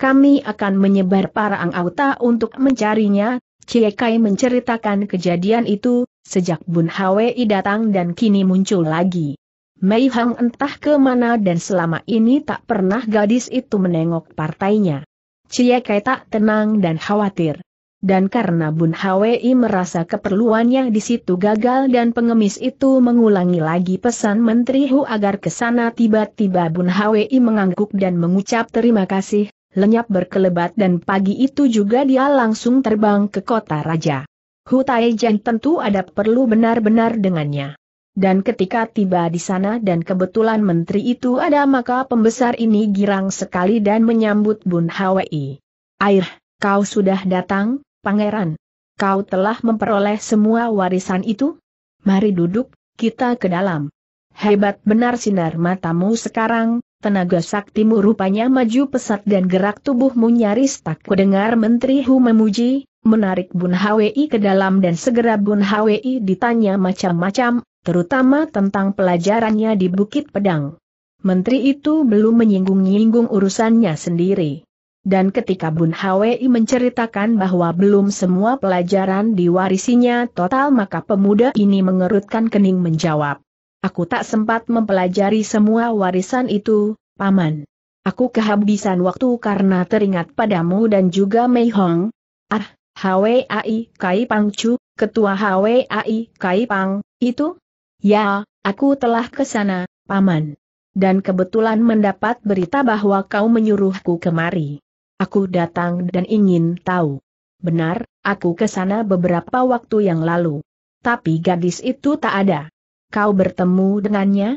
Kami akan menyebar para angauta untuk mencarinya, Cie Kai menceritakan kejadian itu, sejak Bun Hwei datang dan kini muncul lagi. Mei Hang entah ke mana dan selama ini tak pernah gadis itu menengok partainya. Cie Kai tak tenang dan khawatir. Dan karena Bun Hwei merasa keperluannya di situ gagal dan pengemis itu mengulangi lagi pesan Menteri Hu agar ke sana tiba-tiba Bun Hwei mengangguk dan mengucap terima kasih, lenyap berkelebat dan pagi itu juga dia langsung terbang ke kota raja. Hutai Jen tentu ada perlu benar-benar dengannya. Dan ketika tiba di sana dan kebetulan menteri itu ada maka pembesar ini girang sekali dan menyambut Bun Hwi. Air, kau sudah datang, pangeran. Kau telah memperoleh semua warisan itu? Mari duduk, kita ke dalam. Hebat benar sinar matamu sekarang, Tenaga saktimu rupanya maju pesat dan gerak tubuhmu nyaris tak kudengar Menteri Hu memuji, menarik Bun Hwi ke dalam dan segera Bun Hwi ditanya macam-macam, terutama tentang pelajarannya di Bukit Pedang. Menteri itu belum menyinggung-nyinggung urusannya sendiri. Dan ketika Bun Hwi menceritakan bahwa belum semua pelajaran diwarisinya total maka pemuda ini mengerutkan kening menjawab. Aku tak sempat mempelajari semua warisan itu, Paman. Aku kehabisan waktu karena teringat padamu dan juga Mei Hong. Ah, HWAI Kai Pang Chu, Ketua HWAI Kai Pang, itu? Ya, aku telah ke sana, Paman. Dan kebetulan mendapat berita bahwa kau menyuruhku kemari. Aku datang dan ingin tahu. Benar, aku ke sana beberapa waktu yang lalu. Tapi gadis itu tak ada kau bertemu dengannya?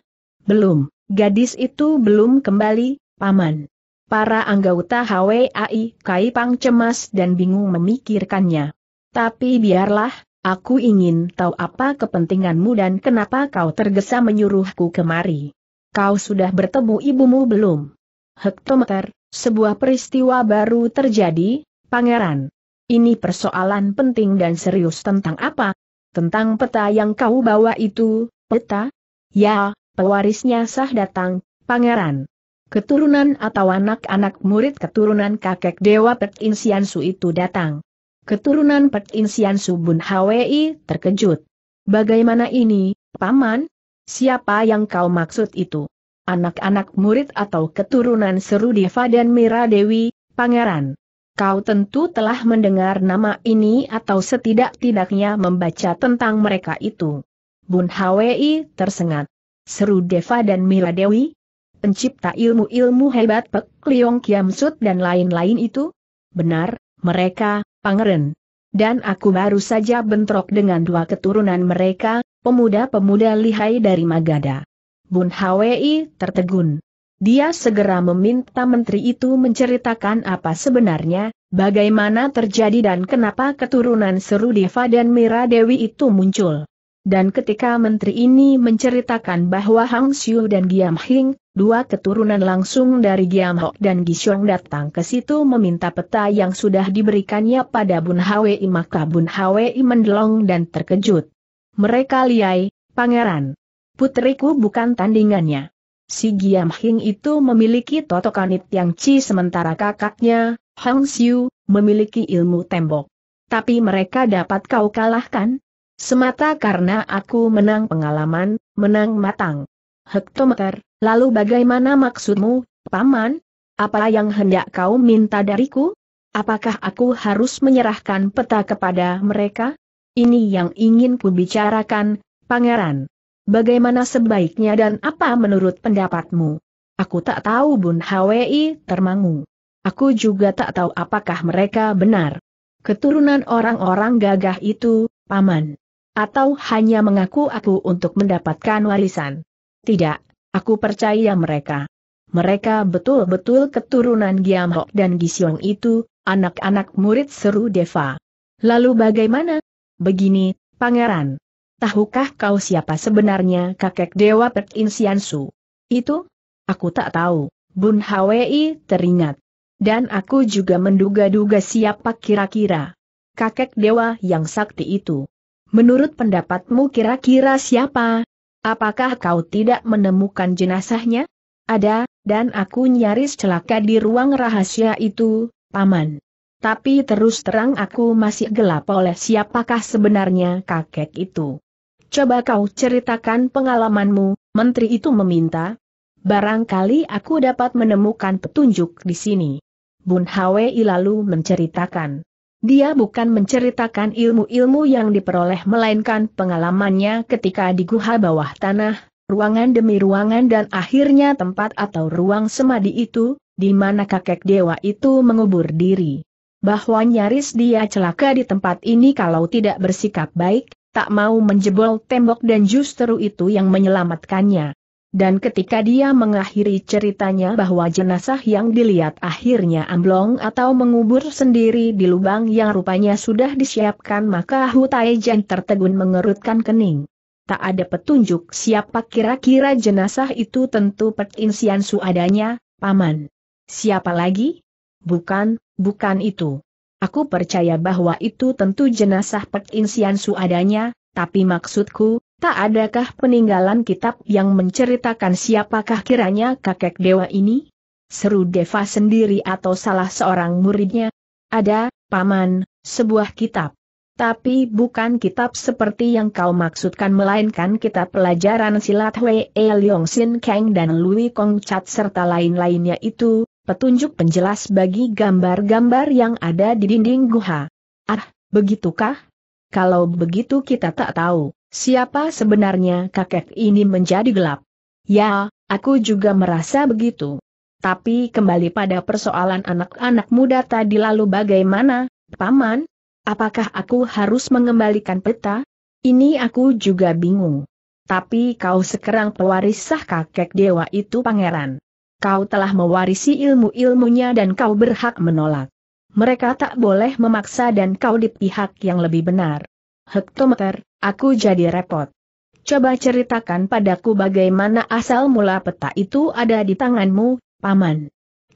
Belum, gadis itu belum kembali, paman. Para anggota HWAI Kai Pang cemas dan bingung memikirkannya. Tapi biarlah, aku ingin tahu apa kepentinganmu dan kenapa kau tergesa menyuruhku kemari. Kau sudah bertemu ibumu belum? Hektometer, sebuah peristiwa baru terjadi, pangeran. Ini persoalan penting dan serius tentang apa? Tentang peta yang kau bawa itu, Peta? Ya, pewarisnya sah datang, pangeran. Keturunan atau anak-anak murid keturunan kakek Dewa Pet Insiansu itu datang. Keturunan Pet Insiansu Bun Hwi terkejut. Bagaimana ini, Paman? Siapa yang kau maksud itu? Anak-anak murid atau keturunan seru Deva dan Mira Dewi, Pangeran. Kau tentu telah mendengar nama ini atau setidak-tidaknya membaca tentang mereka itu. Bun Hwi tersengat. Seru Deva dan Mila Dewi? Pencipta ilmu-ilmu hebat Pek Liong Kiam Sut dan lain-lain itu? Benar, mereka, pangeran. Dan aku baru saja bentrok dengan dua keturunan mereka, pemuda-pemuda lihai dari Magada. Bun Hwi tertegun. Dia segera meminta menteri itu menceritakan apa sebenarnya, bagaimana terjadi dan kenapa keturunan Seru Deva dan Mira Dewi itu muncul. Dan ketika menteri ini menceritakan bahwa Hang Xiu dan Giam Hing, dua keturunan langsung dari Giam Hok dan Gishong datang ke situ meminta peta yang sudah diberikannya pada Bun Hwi maka Bun Hwi mendelong dan terkejut. Mereka liai, pangeran. Putriku bukan tandingannya. Si Giam Hing itu memiliki totokanit yang ci sementara kakaknya, Hang Xiu, memiliki ilmu tembok. Tapi mereka dapat kau kalahkan? Semata karena aku menang pengalaman, menang matang. Hektometer, lalu bagaimana maksudmu, Paman? Apa yang hendak kau minta dariku? Apakah aku harus menyerahkan peta kepada mereka? Ini yang ingin ku bicarakan, Pangeran. Bagaimana sebaiknya dan apa menurut pendapatmu? Aku tak tahu Bun Hwi termangu. Aku juga tak tahu apakah mereka benar. Keturunan orang-orang gagah itu, Paman. Atau hanya mengaku aku untuk mendapatkan warisan? Tidak, aku percaya mereka. Mereka betul-betul keturunan Giamhok dan Gisyong itu, anak-anak murid seru Deva. Lalu bagaimana? Begini, pangeran. Tahukah kau siapa sebenarnya kakek Dewa pertinsiansu Itu? Aku tak tahu, Bun Hwi teringat. Dan aku juga menduga-duga siapa kira-kira kakek dewa yang sakti itu. Menurut pendapatmu kira-kira siapa? Apakah kau tidak menemukan jenazahnya? Ada, dan aku nyaris celaka di ruang rahasia itu, Paman. Tapi terus terang aku masih gelap oleh siapakah sebenarnya kakek itu. Coba kau ceritakan pengalamanmu, menteri itu meminta. Barangkali aku dapat menemukan petunjuk di sini. Bun Hwei lalu menceritakan. Dia bukan menceritakan ilmu-ilmu yang diperoleh melainkan pengalamannya ketika di guha bawah tanah, ruangan demi ruangan dan akhirnya tempat atau ruang semadi itu, di mana kakek dewa itu mengubur diri. Bahwa nyaris dia celaka di tempat ini kalau tidak bersikap baik, tak mau menjebol tembok dan justru itu yang menyelamatkannya. Dan ketika dia mengakhiri ceritanya bahwa jenazah yang dilihat akhirnya amblong atau mengubur sendiri di lubang yang rupanya sudah disiapkan maka Hutaijen tertegun mengerutkan kening. Tak ada petunjuk siapa kira-kira jenazah itu tentu Pekin suadanya, Paman. Siapa lagi? Bukan, bukan itu. Aku percaya bahwa itu tentu jenazah Pekin suadanya, tapi maksudku, Tak adakah peninggalan kitab yang menceritakan siapakah kiranya kakek dewa ini? Seru Deva sendiri atau salah seorang muridnya? Ada, Paman, sebuah kitab. Tapi bukan kitab seperti yang kau maksudkan melainkan kitab pelajaran silat Wei e Leong Sin Kang dan Lui Kong Chat serta lain-lainnya itu, petunjuk penjelas bagi gambar-gambar yang ada di dinding guha. Ah, begitukah? Kalau begitu kita tak tahu. Siapa sebenarnya kakek ini menjadi gelap? Ya, aku juga merasa begitu. Tapi kembali pada persoalan anak-anak muda tadi lalu bagaimana, Paman? Apakah aku harus mengembalikan peta? Ini aku juga bingung. Tapi kau sekarang pewaris sah kakek dewa itu pangeran. Kau telah mewarisi ilmu-ilmunya dan kau berhak menolak. Mereka tak boleh memaksa dan kau di pihak yang lebih benar hektometer, aku jadi repot. Coba ceritakan padaku bagaimana asal mula peta itu ada di tanganmu, Paman.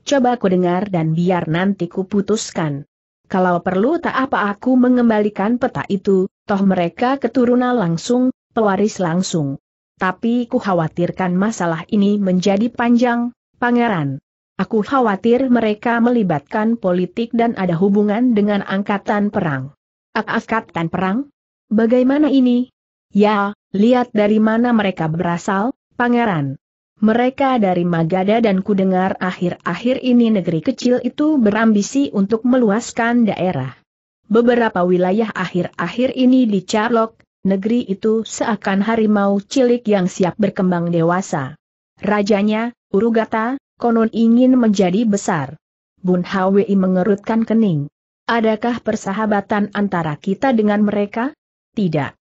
Coba ku dengar dan biar nanti ku putuskan. Kalau perlu tak apa aku mengembalikan peta itu, toh mereka keturunan langsung, pewaris langsung. Tapi ku khawatirkan masalah ini menjadi panjang, pangeran. Aku khawatir mereka melibatkan politik dan ada hubungan dengan angkatan perang. Ak angkatan perang? Bagaimana ini? Ya, lihat dari mana mereka berasal, pangeran. Mereka dari Magada dan kudengar akhir-akhir ini negeri kecil itu berambisi untuk meluaskan daerah. Beberapa wilayah akhir-akhir ini di Charlok, negeri itu seakan harimau cilik yang siap berkembang dewasa. Rajanya, Urugata, konon ingin menjadi besar. Bun Hwi mengerutkan kening. Adakah persahabatan antara kita dengan mereka? Tidak.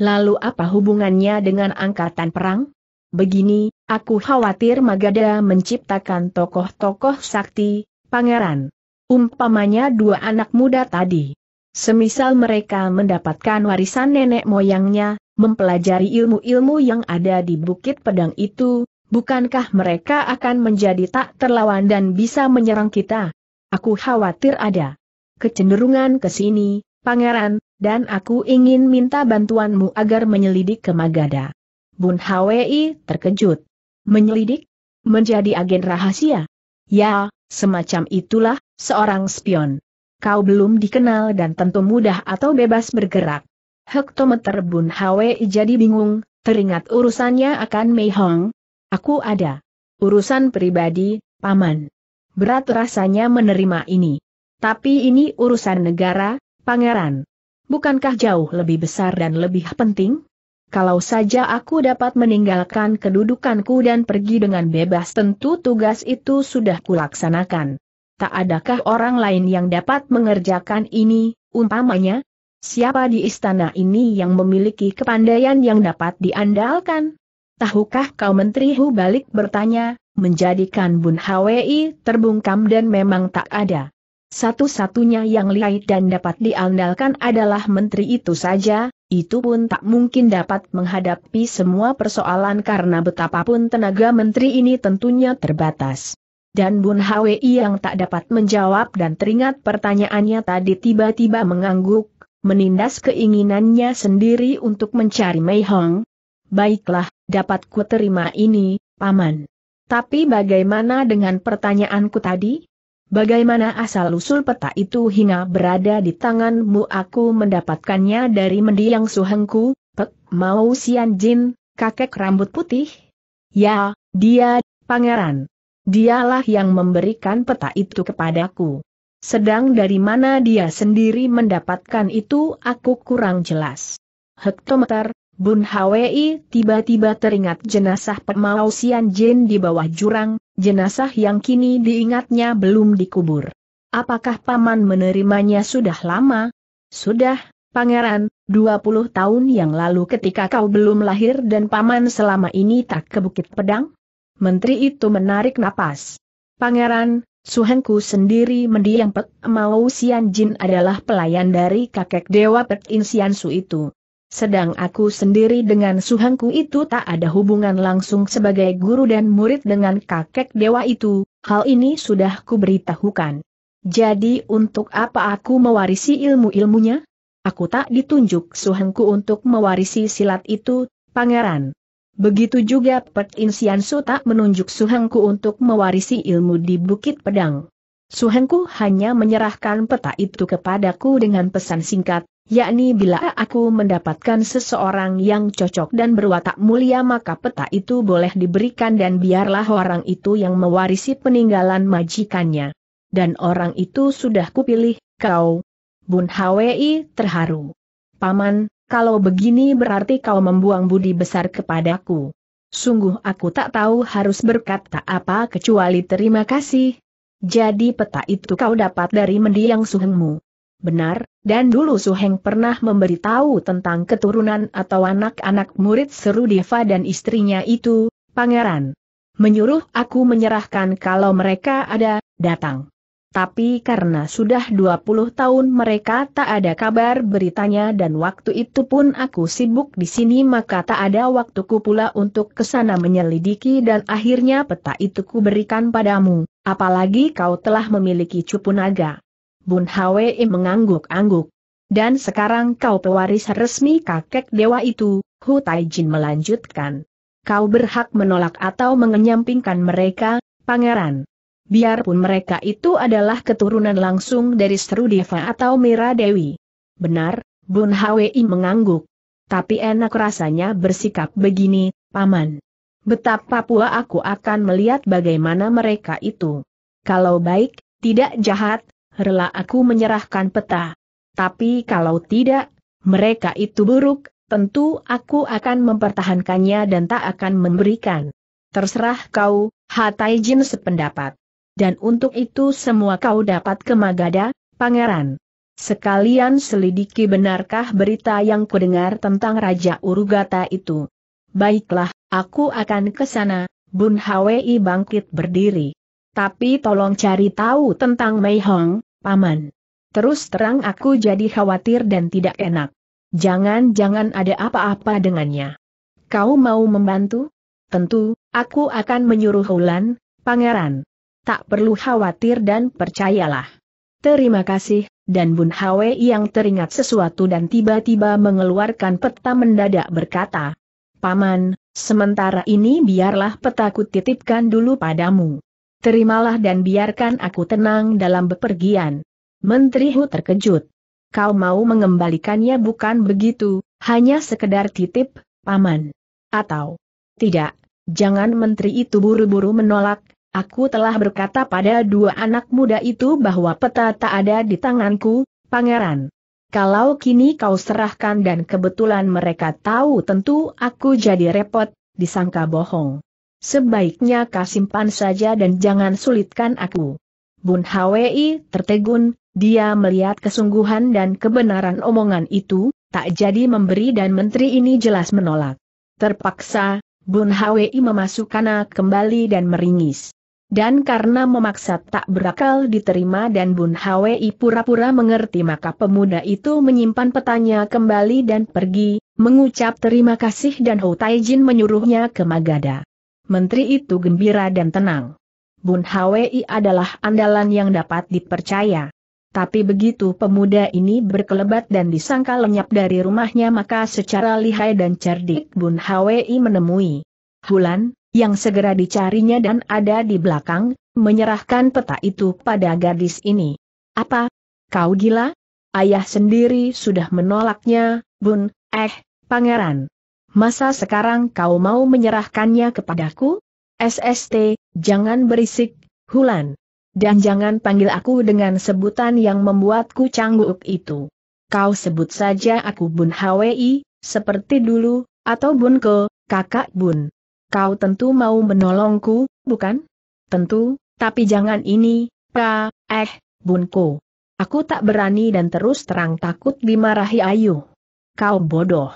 Lalu apa hubungannya dengan angkatan perang? Begini, aku khawatir Magadha menciptakan tokoh-tokoh sakti, pangeran. Umpamanya dua anak muda tadi. Semisal mereka mendapatkan warisan nenek moyangnya, mempelajari ilmu-ilmu yang ada di bukit pedang itu, bukankah mereka akan menjadi tak terlawan dan bisa menyerang kita? Aku khawatir ada kecenderungan ke sini, pangeran, dan aku ingin minta bantuanmu agar menyelidik ke Magada. Bun Hwi terkejut. Menyelidik? Menjadi agen rahasia? Ya, semacam itulah, seorang spion. Kau belum dikenal dan tentu mudah atau bebas bergerak. Hektometer Bun Hwi jadi bingung, teringat urusannya akan Mei Hong. Aku ada. Urusan pribadi, Paman. Berat rasanya menerima ini. Tapi ini urusan negara, Pangeran bukankah jauh lebih besar dan lebih penting? Kalau saja aku dapat meninggalkan kedudukanku dan pergi dengan bebas tentu tugas itu sudah kulaksanakan. Tak adakah orang lain yang dapat mengerjakan ini, umpamanya? Siapa di istana ini yang memiliki kepandaian yang dapat diandalkan? Tahukah kau Menteri Hu balik bertanya, menjadikan Bun Hwi terbungkam dan memang tak ada. Satu-satunya yang lihai dan dapat diandalkan adalah menteri itu saja, itu pun tak mungkin dapat menghadapi semua persoalan karena betapapun tenaga menteri ini tentunya terbatas. Dan Bun Hwi yang tak dapat menjawab dan teringat pertanyaannya tadi tiba-tiba mengangguk, menindas keinginannya sendiri untuk mencari Mei Hong. Baiklah, dapat ku terima ini, Paman. Tapi bagaimana dengan pertanyaanku tadi? Bagaimana asal-usul peta itu hingga berada di tanganmu aku mendapatkannya dari mendiang suhengku, Pek Mau Sian Jin, kakek rambut putih? Ya, dia, pangeran. Dialah yang memberikan peta itu kepadaku. Sedang dari mana dia sendiri mendapatkan itu aku kurang jelas. Hektometer, Bun Hwi tiba-tiba teringat jenazah Pek Mau Sian Jin di bawah jurang, jenazah yang kini diingatnya belum dikubur. Apakah paman menerimanya sudah lama? Sudah, pangeran, 20 tahun yang lalu ketika kau belum lahir dan paman selama ini tak ke Bukit Pedang? Menteri itu menarik napas. Pangeran, suhenku sendiri mendiang Pek Mau Sian Jin adalah pelayan dari kakek Dewa Pek Insiansu Su itu. Sedang aku sendiri dengan suhangku itu tak ada hubungan langsung sebagai guru dan murid dengan kakek dewa itu, hal ini sudah ku beritahukan Jadi untuk apa aku mewarisi ilmu-ilmunya? Aku tak ditunjuk suhangku untuk mewarisi silat itu, pangeran. Begitu juga Pek Insiansu tak menunjuk suhangku untuk mewarisi ilmu di Bukit Pedang. Suhengku hanya menyerahkan peta itu kepadaku dengan pesan singkat, yakni bila aku mendapatkan seseorang yang cocok dan berwatak mulia maka peta itu boleh diberikan dan biarlah orang itu yang mewarisi peninggalan majikannya. Dan orang itu sudah kupilih, kau. Bun Hwi terharu. Paman, kalau begini berarti kau membuang budi besar kepadaku. Sungguh aku tak tahu harus berkata apa kecuali terima kasih. Jadi peta itu kau dapat dari mendiang suhengmu. Benar, dan dulu Su Heng pernah memberitahu tentang keturunan atau anak-anak murid seru Deva dan istrinya itu, pangeran. Menyuruh aku menyerahkan kalau mereka ada, datang. Tapi karena sudah 20 tahun mereka tak ada kabar beritanya dan waktu itu pun aku sibuk di sini maka tak ada waktuku pula untuk kesana menyelidiki dan akhirnya peta itu kuberikan padamu, apalagi kau telah memiliki cupu naga. Bun Hwe mengangguk-angguk. Dan sekarang kau pewaris resmi kakek dewa itu, Hu Taijin melanjutkan. Kau berhak menolak atau mengenyampingkan mereka, pangeran. Biarpun mereka itu adalah keturunan langsung dari Seru Deva atau Mira Dewi. Benar, Bun Hwei mengangguk. Tapi enak rasanya bersikap begini, Paman. Betapa pula aku akan melihat bagaimana mereka itu. Kalau baik, tidak jahat, rela aku menyerahkan peta. Tapi kalau tidak, mereka itu buruk, tentu aku akan mempertahankannya dan tak akan memberikan. Terserah kau, Hatai Jin sependapat. Dan untuk itu semua kau dapat ke Magada, pangeran. Sekalian selidiki benarkah berita yang kudengar tentang Raja Urugata itu. Baiklah, aku akan ke sana, Bun Hwi bangkit berdiri. Tapi tolong cari tahu tentang Mei Hong, Paman. Terus terang aku jadi khawatir dan tidak enak. Jangan-jangan ada apa-apa dengannya. Kau mau membantu? Tentu, aku akan menyuruh Hulan, pangeran. Tak perlu khawatir dan percayalah. Terima kasih, dan Bun Hwe yang teringat sesuatu dan tiba-tiba mengeluarkan peta mendadak berkata, Paman, sementara ini biarlah petaku titipkan dulu padamu terimalah dan biarkan aku tenang dalam bepergian. Menteri Hu terkejut. Kau mau mengembalikannya bukan begitu, hanya sekedar titip, paman. Atau, tidak, jangan menteri itu buru-buru menolak, aku telah berkata pada dua anak muda itu bahwa peta tak ada di tanganku, pangeran. Kalau kini kau serahkan dan kebetulan mereka tahu tentu aku jadi repot, disangka bohong. Sebaiknya kau simpan saja dan jangan sulitkan aku. Bun Hwi tertegun, dia melihat kesungguhan dan kebenaran omongan itu, tak jadi memberi dan menteri ini jelas menolak. Terpaksa, Bun Hwi memasukkan kembali dan meringis. Dan karena memaksa tak berakal diterima dan Bun Hwi pura-pura mengerti maka pemuda itu menyimpan petanya kembali dan pergi, mengucap terima kasih dan Hou Taijin menyuruhnya ke Magada menteri itu gembira dan tenang. Bun Hwi adalah andalan yang dapat dipercaya. Tapi begitu pemuda ini berkelebat dan disangka lenyap dari rumahnya maka secara lihai dan cerdik Bun Hwi menemui Hulan, yang segera dicarinya dan ada di belakang, menyerahkan peta itu pada gadis ini. Apa? Kau gila? Ayah sendiri sudah menolaknya, Bun, eh, pangeran masa sekarang kau mau menyerahkannya kepadaku? SST, jangan berisik, Hulan. Dan jangan panggil aku dengan sebutan yang membuatku cangguk itu. Kau sebut saja aku Bun Hwi, seperti dulu, atau bun ko kakak Bun. Kau tentu mau menolongku, bukan? Tentu, tapi jangan ini, pa, eh, bun ko Aku tak berani dan terus terang takut dimarahi Ayu. Kau bodoh.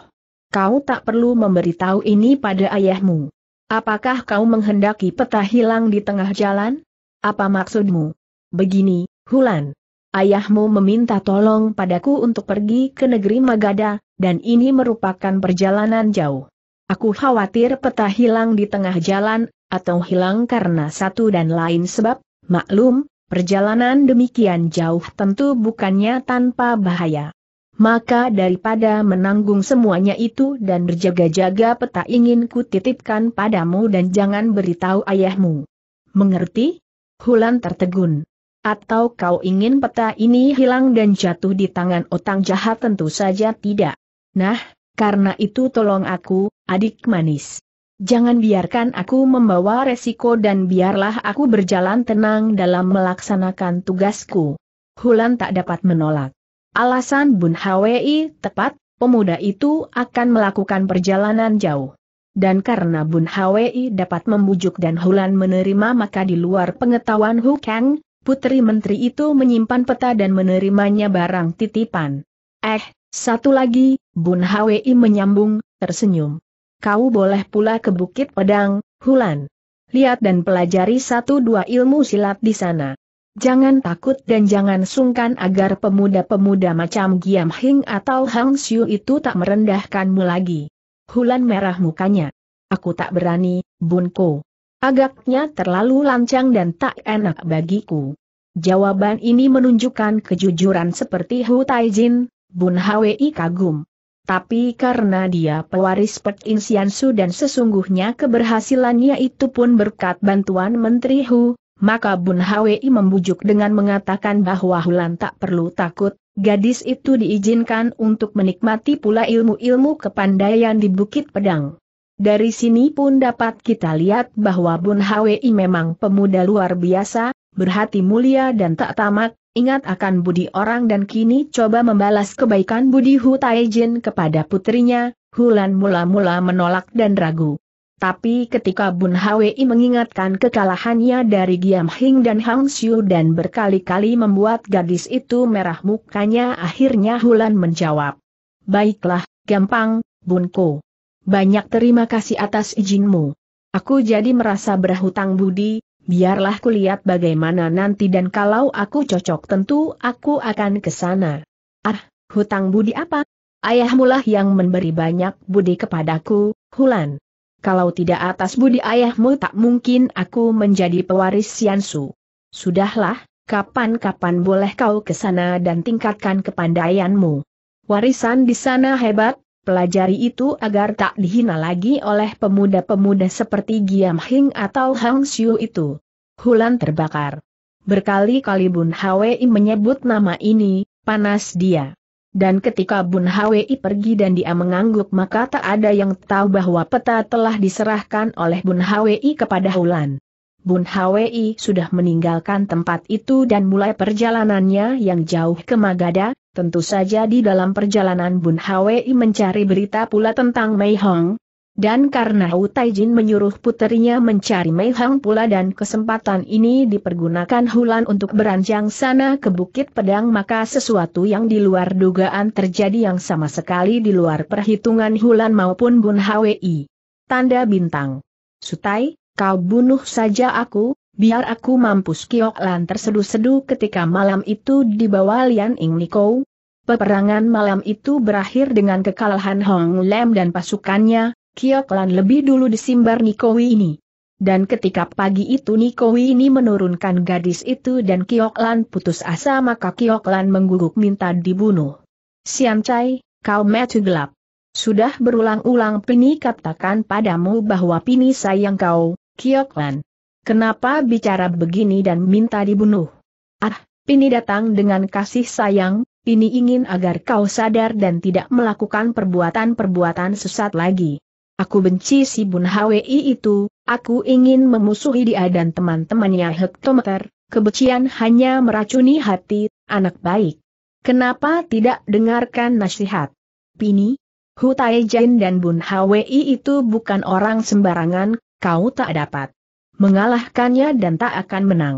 Kau tak perlu memberitahu ini pada ayahmu. Apakah kau menghendaki peta hilang di tengah jalan? Apa maksudmu? Begini, Hulan. Ayahmu meminta tolong padaku untuk pergi ke negeri Magada, dan ini merupakan perjalanan jauh. Aku khawatir peta hilang di tengah jalan, atau hilang karena satu dan lain sebab, maklum, perjalanan demikian jauh tentu bukannya tanpa bahaya maka daripada menanggung semuanya itu dan berjaga-jaga peta ingin ku titipkan padamu dan jangan beritahu ayahmu. Mengerti? Hulan tertegun. Atau kau ingin peta ini hilang dan jatuh di tangan otang jahat tentu saja tidak. Nah, karena itu tolong aku, adik manis. Jangan biarkan aku membawa resiko dan biarlah aku berjalan tenang dalam melaksanakan tugasku. Hulan tak dapat menolak. Alasan Bun Hwi tepat, pemuda itu akan melakukan perjalanan jauh. Dan karena Bun Hwi dapat membujuk dan Hulan menerima maka di luar pengetahuan Hu Kang, putri menteri itu menyimpan peta dan menerimanya barang titipan. Eh, satu lagi, Bun Hwi menyambung, tersenyum. Kau boleh pula ke Bukit Pedang, Hulan. Lihat dan pelajari satu dua ilmu silat di sana. Jangan takut dan jangan sungkan agar pemuda-pemuda macam Giam Hing atau Hang Xiu itu tak merendahkanmu lagi. Hulan merah mukanya. Aku tak berani, Bun Ko. Agaknya terlalu lancang dan tak enak bagiku. Jawaban ini menunjukkan kejujuran seperti Hu Taijin, Bun Hwi kagum. Tapi karena dia pewaris Pek Insiansu dan sesungguhnya keberhasilannya itu pun berkat bantuan Menteri Hu, maka Bun Hwi membujuk dengan mengatakan bahwa Hulan tak perlu takut, gadis itu diizinkan untuk menikmati pula ilmu-ilmu kepandaian di Bukit Pedang. Dari sini pun dapat kita lihat bahwa Bun Hwi memang pemuda luar biasa, berhati mulia dan tak tamak, ingat akan budi orang dan kini coba membalas kebaikan budi Hu Taijin kepada putrinya, Hulan mula-mula menolak dan ragu. Tapi ketika Bun Hwi mengingatkan kekalahannya dari Giam Hing dan Hang Xiu dan berkali-kali membuat gadis itu merah mukanya akhirnya Hulan menjawab. Baiklah, gampang, Bun Ko. Banyak terima kasih atas izinmu. Aku jadi merasa berhutang budi, biarlah kulihat bagaimana nanti dan kalau aku cocok tentu aku akan ke sana. Ah, hutang budi apa? Ayahmulah yang memberi banyak budi kepadaku, Hulan. Kalau tidak atas budi ayahmu tak mungkin aku menjadi pewaris Siansu. Sudahlah, kapan-kapan boleh kau ke sana dan tingkatkan kepandaianmu. Warisan di sana hebat, pelajari itu agar tak dihina lagi oleh pemuda-pemuda seperti Giam Hing atau Hang Xiu itu. Hulan terbakar. Berkali-kali Bun Hwi menyebut nama ini, panas dia. Dan ketika Bun Hwi pergi dan dia mengangguk maka tak ada yang tahu bahwa peta telah diserahkan oleh Bun Hwi kepada Hulan. Bun Hwi sudah meninggalkan tempat itu dan mulai perjalanannya yang jauh ke Magada, tentu saja di dalam perjalanan Bun Hwi mencari berita pula tentang Mei Hong, dan karena Wu Taijin menyuruh puterinya mencari Mei Hang pula dan kesempatan ini dipergunakan Hulan untuk beranjang sana ke Bukit Pedang maka sesuatu yang di luar dugaan terjadi yang sama sekali di luar perhitungan Hulan maupun Bun Hwi. Tanda bintang. Sutai, kau bunuh saja aku, biar aku mampus Kiok Lan terseduh-seduh ketika malam itu di bawah Lian Ing Niko. Peperangan malam itu berakhir dengan kekalahan Hong Lem dan pasukannya, Kioklan lebih dulu disimbar Nikowi ini. Dan ketika pagi itu Nikowi ini menurunkan gadis itu dan Kioklan putus asa maka Kioklan mengguguk minta dibunuh. Siancai, kau metu gelap. Sudah berulang-ulang Pini katakan padamu bahwa Pini sayang kau, Kioklan. Kenapa bicara begini dan minta dibunuh? Ah, Pini datang dengan kasih sayang, Pini ingin agar kau sadar dan tidak melakukan perbuatan-perbuatan sesat lagi. Aku benci si Bun Hwi itu, aku ingin memusuhi dia dan teman-temannya hektometer, kebencian hanya meracuni hati, anak baik. Kenapa tidak dengarkan nasihat? Pini, Hu Tai Jin dan Bun Hwi itu bukan orang sembarangan, kau tak dapat mengalahkannya dan tak akan menang.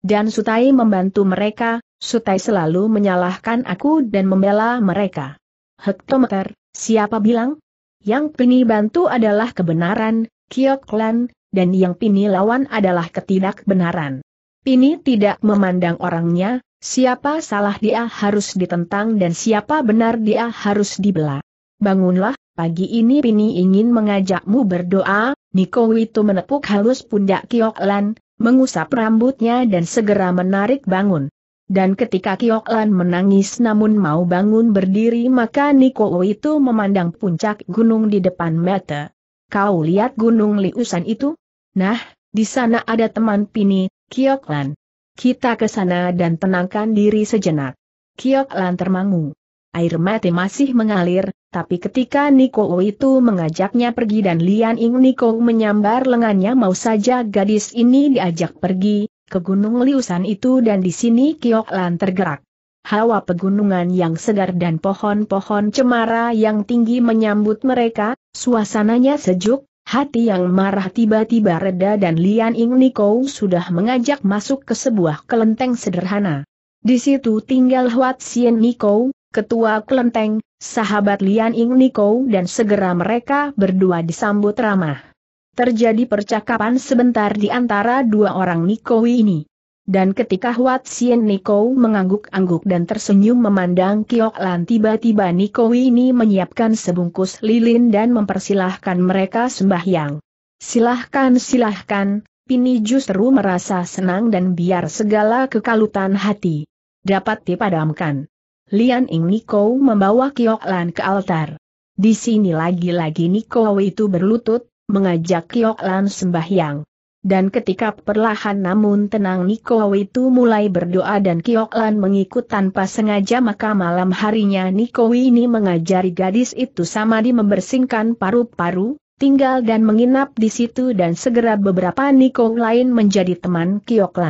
Dan Sutai membantu mereka, Sutai selalu menyalahkan aku dan membela mereka. Hektometer, siapa bilang? Yang Pini bantu adalah kebenaran, Kioklan, dan yang Pini lawan adalah ketidakbenaran. Pini tidak memandang orangnya, siapa salah dia harus ditentang dan siapa benar dia harus dibela. Bangunlah, pagi ini Pini ingin mengajakmu berdoa, Niko Witu menepuk halus pundak Kioklan, mengusap rambutnya dan segera menarik bangun. Dan ketika Kioklan menangis namun mau bangun berdiri maka Niko itu memandang puncak gunung di depan mata. Kau lihat gunung Liusan itu? Nah, di sana ada teman Pini, Kioklan. Kita ke sana dan tenangkan diri sejenak. Kioklan termangu. Air mati masih mengalir, tapi ketika Niko itu mengajaknya pergi dan Lian Ing Niko menyambar lengannya mau saja gadis ini diajak pergi, ke Gunung Liusan itu dan di sini Kiok Lan tergerak. Hawa pegunungan yang segar dan pohon-pohon cemara yang tinggi menyambut mereka, suasananya sejuk, hati yang marah tiba-tiba reda dan Lian Ing Niko sudah mengajak masuk ke sebuah kelenteng sederhana. Di situ tinggal Huat Sien Niko, ketua kelenteng, sahabat Lian Ing Niko dan segera mereka berdua disambut ramah. Terjadi percakapan sebentar di antara dua orang Nikowi ini. Dan ketika Huat Sien Niko mengangguk-angguk dan tersenyum memandang Kiok Lan tiba-tiba Nikowi ini menyiapkan sebungkus lilin dan mempersilahkan mereka sembahyang. Silahkan silahkan, Pini justru merasa senang dan biar segala kekalutan hati dapat dipadamkan. Lian Ing Niko membawa Kiok Lan ke altar. Di sini lagi-lagi Niko itu berlutut, mengajak Kiok sembahyang. Dan ketika perlahan namun tenang Niko itu mulai berdoa dan Kiok Lan mengikut tanpa sengaja maka malam harinya Niko ini mengajari gadis itu sama di membersihkan paru-paru, tinggal dan menginap di situ dan segera beberapa Niko lain menjadi teman Kiok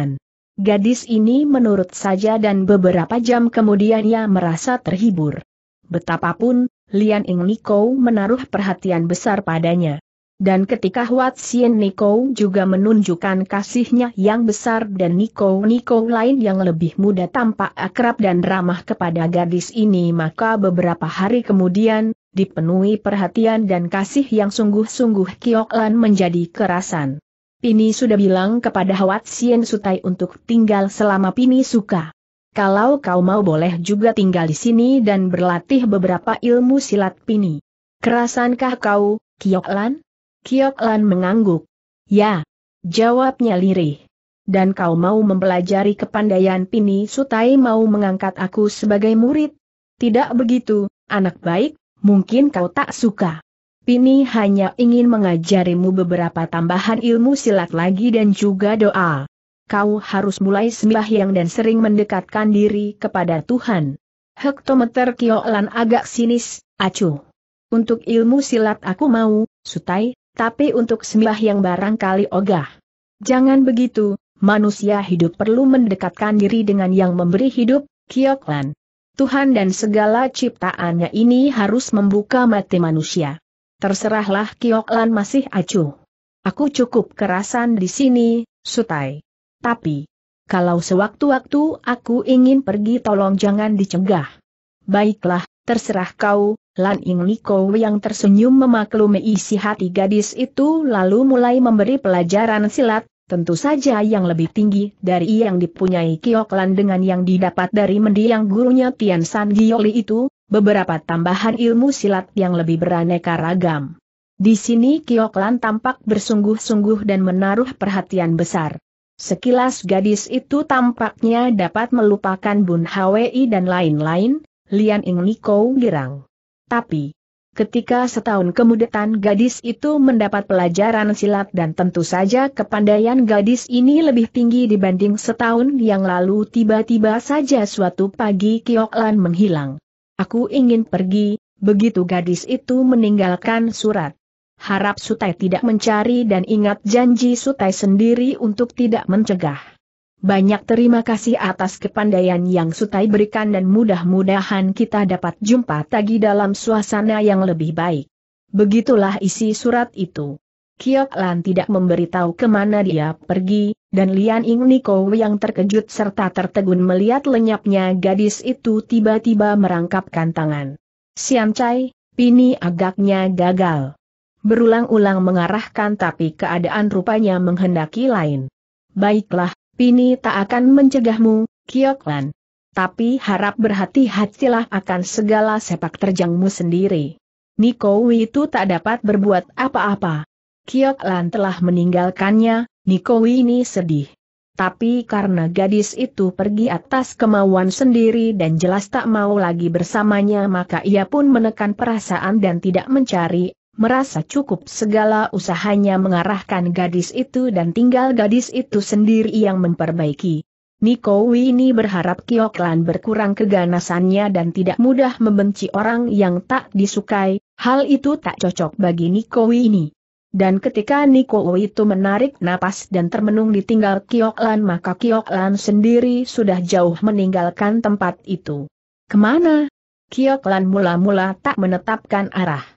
Gadis ini menurut saja dan beberapa jam kemudian ia merasa terhibur. Betapapun, Lian Ing Niko menaruh perhatian besar padanya. Dan ketika Huat Sien Niko juga menunjukkan kasihnya yang besar dan Niko Niko lain yang lebih muda tampak akrab dan ramah kepada gadis ini maka beberapa hari kemudian, dipenuhi perhatian dan kasih yang sungguh-sungguh Kioklan menjadi kerasan. Pini sudah bilang kepada Huat Sien Sutai untuk tinggal selama Pini suka. Kalau kau mau boleh juga tinggal di sini dan berlatih beberapa ilmu silat Pini. Kerasankah kau, Kioklan? Kiok Lan mengangguk. Ya. Jawabnya lirih. Dan kau mau mempelajari kepandaian Pini Sutai mau mengangkat aku sebagai murid? Tidak begitu, anak baik, mungkin kau tak suka. Pini hanya ingin mengajarimu beberapa tambahan ilmu silat lagi dan juga doa. Kau harus mulai sembahyang dan sering mendekatkan diri kepada Tuhan. Hektometer Kiolan agak sinis, acuh. Untuk ilmu silat aku mau, Sutai, tapi untuk sembah yang barangkali ogah. Jangan begitu, manusia hidup perlu mendekatkan diri dengan yang memberi hidup, Kioklan. Tuhan dan segala ciptaannya ini harus membuka mati manusia. Terserahlah Kioklan masih acuh. Aku cukup kerasan di sini, Sutai. Tapi, kalau sewaktu-waktu aku ingin pergi tolong jangan dicegah. Baiklah, terserah kau, Lan Ing Liko yang tersenyum memaklumi isi hati gadis itu lalu mulai memberi pelajaran silat, tentu saja yang lebih tinggi dari yang dipunyai Kiok Lan dengan yang didapat dari mendiang gurunya Tian San Gioli itu, beberapa tambahan ilmu silat yang lebih beraneka ragam. Di sini Kiok Lan tampak bersungguh-sungguh dan menaruh perhatian besar. Sekilas gadis itu tampaknya dapat melupakan Bun Hwi dan lain-lain, Lian Ing Niko girang. Tapi, ketika setahun kemudian gadis itu mendapat pelajaran silat dan tentu saja kepandaian gadis ini lebih tinggi dibanding setahun yang lalu tiba-tiba saja suatu pagi Lan menghilang. Aku ingin pergi, begitu gadis itu meninggalkan surat. Harap Sutai tidak mencari dan ingat janji Sutai sendiri untuk tidak mencegah. Banyak terima kasih atas kepandaian yang Sutai berikan dan mudah-mudahan kita dapat jumpa lagi dalam suasana yang lebih baik. Begitulah isi surat itu. Kiok Lan tidak memberitahu kemana dia pergi, dan Lian Ing Niko yang terkejut serta tertegun melihat lenyapnya gadis itu tiba-tiba merangkapkan tangan. Siam Chai, Pini agaknya gagal. Berulang-ulang mengarahkan tapi keadaan rupanya menghendaki lain. Baiklah, Pini tak akan mencegahmu, Kioklan. Tapi harap berhati-hatilah akan segala sepak terjangmu sendiri. Niko itu tak dapat berbuat apa-apa. Kioklan telah meninggalkannya, Niko ini sedih. Tapi karena gadis itu pergi atas kemauan sendiri dan jelas tak mau lagi bersamanya maka ia pun menekan perasaan dan tidak mencari merasa cukup segala usahanya mengarahkan gadis itu dan tinggal gadis itu sendiri yang memperbaiki. Niko ini berharap Kioklan berkurang keganasannya dan tidak mudah membenci orang yang tak disukai, hal itu tak cocok bagi Niko ini. Dan ketika Niko itu menarik napas dan termenung ditinggal Kioklan maka Kioklan sendiri sudah jauh meninggalkan tempat itu. Kemana? Kioklan mula-mula tak menetapkan arah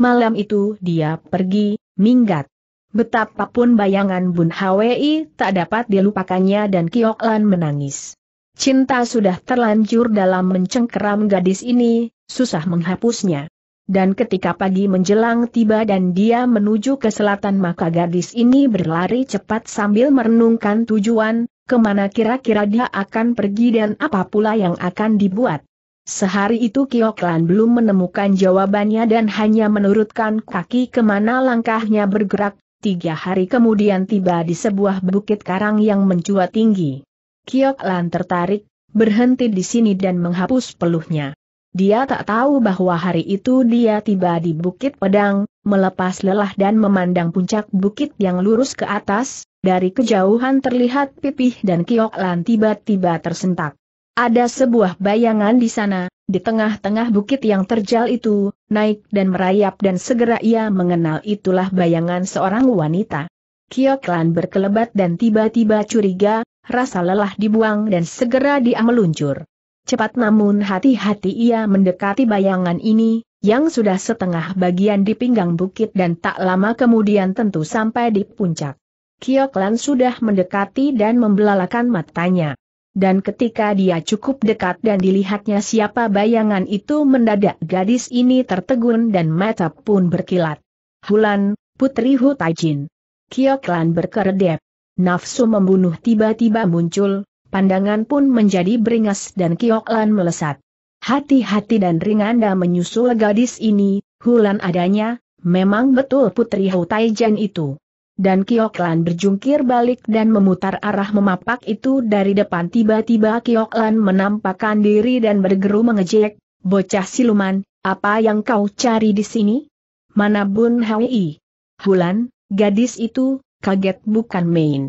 malam itu dia pergi, minggat. Betapapun bayangan Bun Hwi tak dapat dilupakannya dan Kiok Lan menangis. Cinta sudah terlanjur dalam mencengkeram gadis ini, susah menghapusnya. Dan ketika pagi menjelang tiba dan dia menuju ke selatan maka gadis ini berlari cepat sambil merenungkan tujuan, kemana kira-kira dia akan pergi dan apa pula yang akan dibuat. Sehari itu Kioklan belum menemukan jawabannya dan hanya menurutkan kaki kemana langkahnya bergerak, tiga hari kemudian tiba di sebuah bukit karang yang mencuat tinggi. Kioklan tertarik, berhenti di sini dan menghapus peluhnya. Dia tak tahu bahwa hari itu dia tiba di Bukit Pedang, melepas lelah dan memandang puncak bukit yang lurus ke atas, dari kejauhan terlihat pipih dan Kioklan tiba-tiba tersentak. Ada sebuah bayangan di sana, di tengah-tengah bukit yang terjal itu, naik dan merayap dan segera ia mengenal itulah bayangan seorang wanita. Kioklan berkelebat dan tiba-tiba curiga, rasa lelah dibuang dan segera dia meluncur. Cepat namun hati-hati ia mendekati bayangan ini, yang sudah setengah bagian di pinggang bukit dan tak lama kemudian tentu sampai di puncak. Kioklan sudah mendekati dan membelalakan matanya dan ketika dia cukup dekat dan dilihatnya siapa bayangan itu mendadak gadis ini tertegun dan mata pun berkilat. Hulan, Putri Hutajin. Kioklan berkeredep. Nafsu membunuh tiba-tiba muncul, pandangan pun menjadi beringas dan Kioklan melesat. Hati-hati dan ringanda menyusul gadis ini, Hulan adanya, memang betul Putri Hutajin itu dan Kioklan berjungkir balik dan memutar arah memapak itu dari depan tiba-tiba Kioklan menampakkan diri dan bergeru mengejek, Bocah siluman, apa yang kau cari di sini? Mana Bun Hwi? Hulan, gadis itu, kaget bukan main.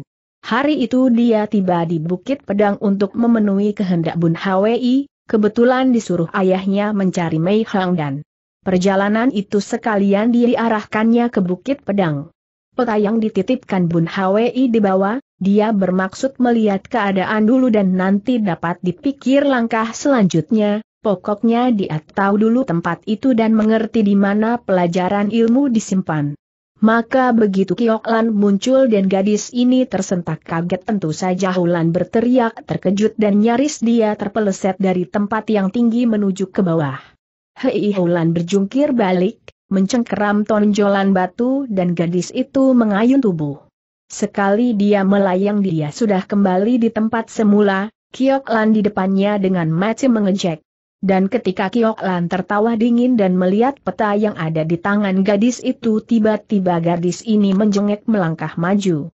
Hari itu dia tiba di Bukit Pedang untuk memenuhi kehendak Bun Hwi, kebetulan disuruh ayahnya mencari Mei Hang dan perjalanan itu sekalian diarahkannya ke Bukit Pedang. Peta yang dititipkan Bun Hwi bawah. dia bermaksud melihat keadaan dulu dan nanti dapat dipikir langkah selanjutnya, pokoknya dia tahu dulu tempat itu dan mengerti di mana pelajaran ilmu disimpan. Maka begitu Kioklan muncul dan gadis ini tersentak kaget tentu saja Hulan berteriak terkejut dan nyaris dia terpeleset dari tempat yang tinggi menuju ke bawah. Hei Hulan berjungkir balik, mencengkeram tonjolan batu dan gadis itu mengayun tubuh. Sekali dia melayang dia sudah kembali di tempat semula, Kiok Lan di depannya dengan macam mengejek. Dan ketika Kiok Lan tertawa dingin dan melihat peta yang ada di tangan gadis itu tiba-tiba gadis ini menjengek melangkah maju.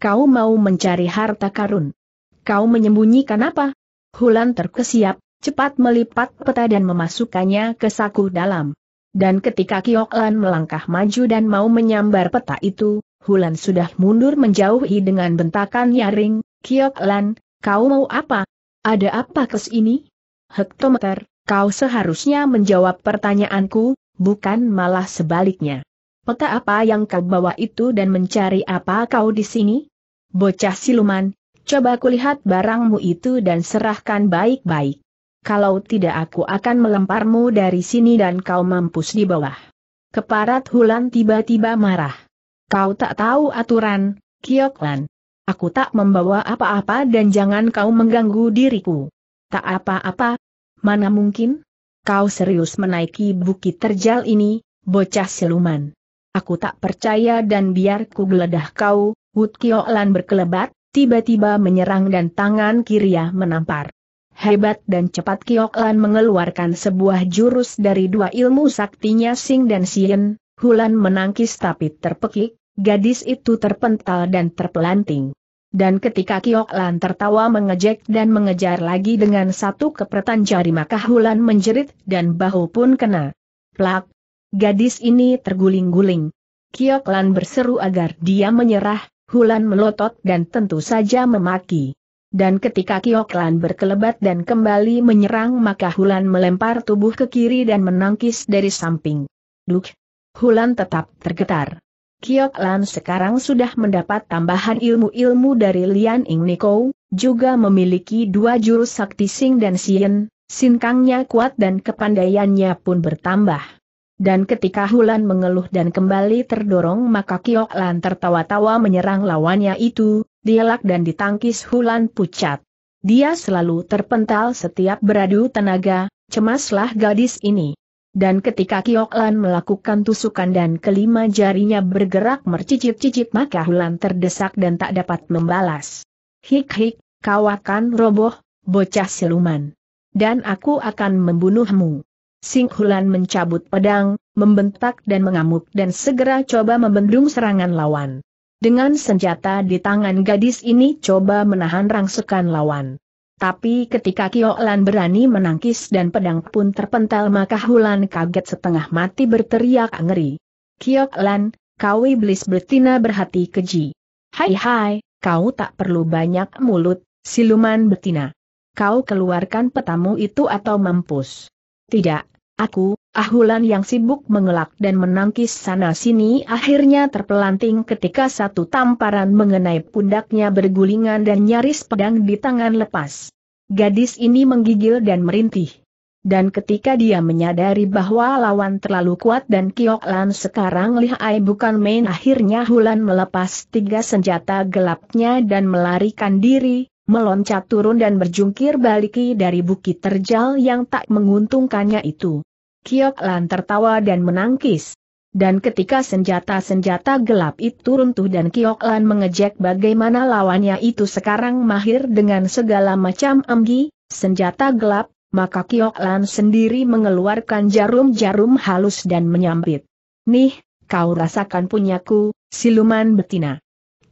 Kau mau mencari harta karun. Kau menyembunyikan apa? Hulan terkesiap, cepat melipat peta dan memasukkannya ke saku dalam dan ketika Kiok Lan melangkah maju dan mau menyambar peta itu, Hulan sudah mundur menjauhi dengan bentakan nyaring, Kiok Lan, kau mau apa? Ada apa kes ini? Hektometer, kau seharusnya menjawab pertanyaanku, bukan malah sebaliknya. Peta apa yang kau bawa itu dan mencari apa kau di sini? Bocah siluman, coba kulihat barangmu itu dan serahkan baik-baik kalau tidak aku akan melemparmu dari sini dan kau mampus di bawah. Keparat Hulan tiba-tiba marah. Kau tak tahu aturan, Kioklan. Aku tak membawa apa-apa dan jangan kau mengganggu diriku. Tak apa-apa? Mana mungkin? Kau serius menaiki bukit terjal ini, bocah siluman. Aku tak percaya dan biar ku geledah kau, Wut Kioklan berkelebat, tiba-tiba menyerang dan tangan kiria menampar. Hebat dan cepat Kiok Lan mengeluarkan sebuah jurus dari dua ilmu saktinya Sing dan Sien, Hulan menangkis tapi terpekik, gadis itu terpental dan terpelanting. Dan ketika Kiok Lan tertawa mengejek dan mengejar lagi dengan satu kepretan jari maka Hulan menjerit dan bahu pun kena. Plak! Gadis ini terguling-guling. Kiok Lan berseru agar dia menyerah, Hulan melotot dan tentu saja memaki. Dan ketika Kioklan berkelebat dan kembali menyerang maka Hulan melempar tubuh ke kiri dan menangkis dari samping. Duk! Hulan tetap tergetar. Kioklan sekarang sudah mendapat tambahan ilmu-ilmu dari Lian Ing Niko, juga memiliki dua jurus sakti Sing dan Sien, sinkangnya kuat dan kepandaiannya pun bertambah. Dan ketika Hulan mengeluh dan kembali terdorong maka Kioklan tertawa-tawa menyerang lawannya itu, dielak dan ditangkis Hulan pucat. Dia selalu terpental setiap beradu tenaga, cemaslah gadis ini. Dan ketika Kioklan melakukan tusukan dan kelima jarinya bergerak mercicit-cicit maka Hulan terdesak dan tak dapat membalas. Hik-hik, kau akan roboh, bocah siluman. Dan aku akan membunuhmu. Sing Hulan mencabut pedang, membentak dan mengamuk dan segera coba membendung serangan lawan. Dengan senjata di tangan gadis ini coba menahan rangsukan lawan. Tapi ketika Kiolan berani menangkis dan pedang pun terpental maka Hulan kaget setengah mati berteriak ngeri. Kiolan, kau iblis betina berhati keji. Hai hai, kau tak perlu banyak mulut, siluman betina. Kau keluarkan petamu itu atau mampus. Tidak, aku, Ahulan yang sibuk mengelak dan menangkis sana-sini akhirnya terpelanting ketika satu tamparan mengenai pundaknya bergulingan dan nyaris pedang di tangan lepas. Gadis ini menggigil dan merintih. Dan ketika dia menyadari bahwa lawan terlalu kuat dan Kiok Lan sekarang lihai bukan main akhirnya Hulan melepas tiga senjata gelapnya dan melarikan diri, meloncat turun dan berjungkir baliki dari bukit terjal yang tak menguntungkannya itu. Kiok Lan tertawa dan menangkis. Dan ketika senjata-senjata gelap itu runtuh dan Kiok Lan mengejek bagaimana lawannya itu sekarang mahir dengan segala macam emgi, senjata gelap, maka Kiok Lan sendiri mengeluarkan jarum-jarum halus dan menyambit. Nih, kau rasakan punyaku, siluman betina.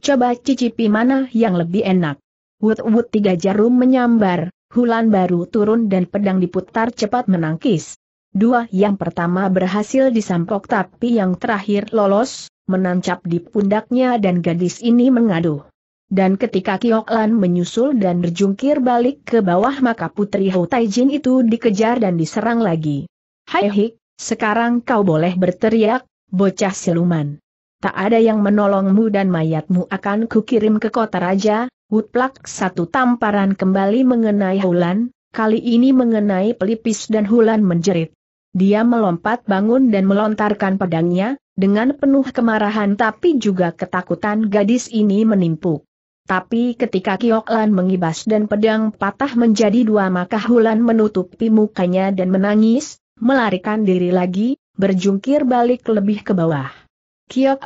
Coba cicipi mana yang lebih enak. Wut-wut tiga jarum menyambar, Hulan baru turun dan pedang diputar cepat menangkis. Dua yang pertama berhasil disampok tapi yang terakhir lolos, menancap di pundaknya dan gadis ini mengadu. Dan ketika Kiok menyusul dan berjungkir balik ke bawah maka Putri Hou Taijin itu dikejar dan diserang lagi. Hai Hik, sekarang kau boleh berteriak, bocah siluman. Tak ada yang menolongmu dan mayatmu akan kukirim ke kota raja, Woodplak satu tamparan kembali mengenai Hulan, kali ini mengenai pelipis dan Hulan menjerit. Dia melompat bangun dan melontarkan pedangnya, dengan penuh kemarahan tapi juga ketakutan gadis ini menimpuk. Tapi ketika Kiok mengibas dan pedang patah menjadi dua maka Hulan menutupi mukanya dan menangis, melarikan diri lagi, berjungkir balik lebih ke bawah. Kiok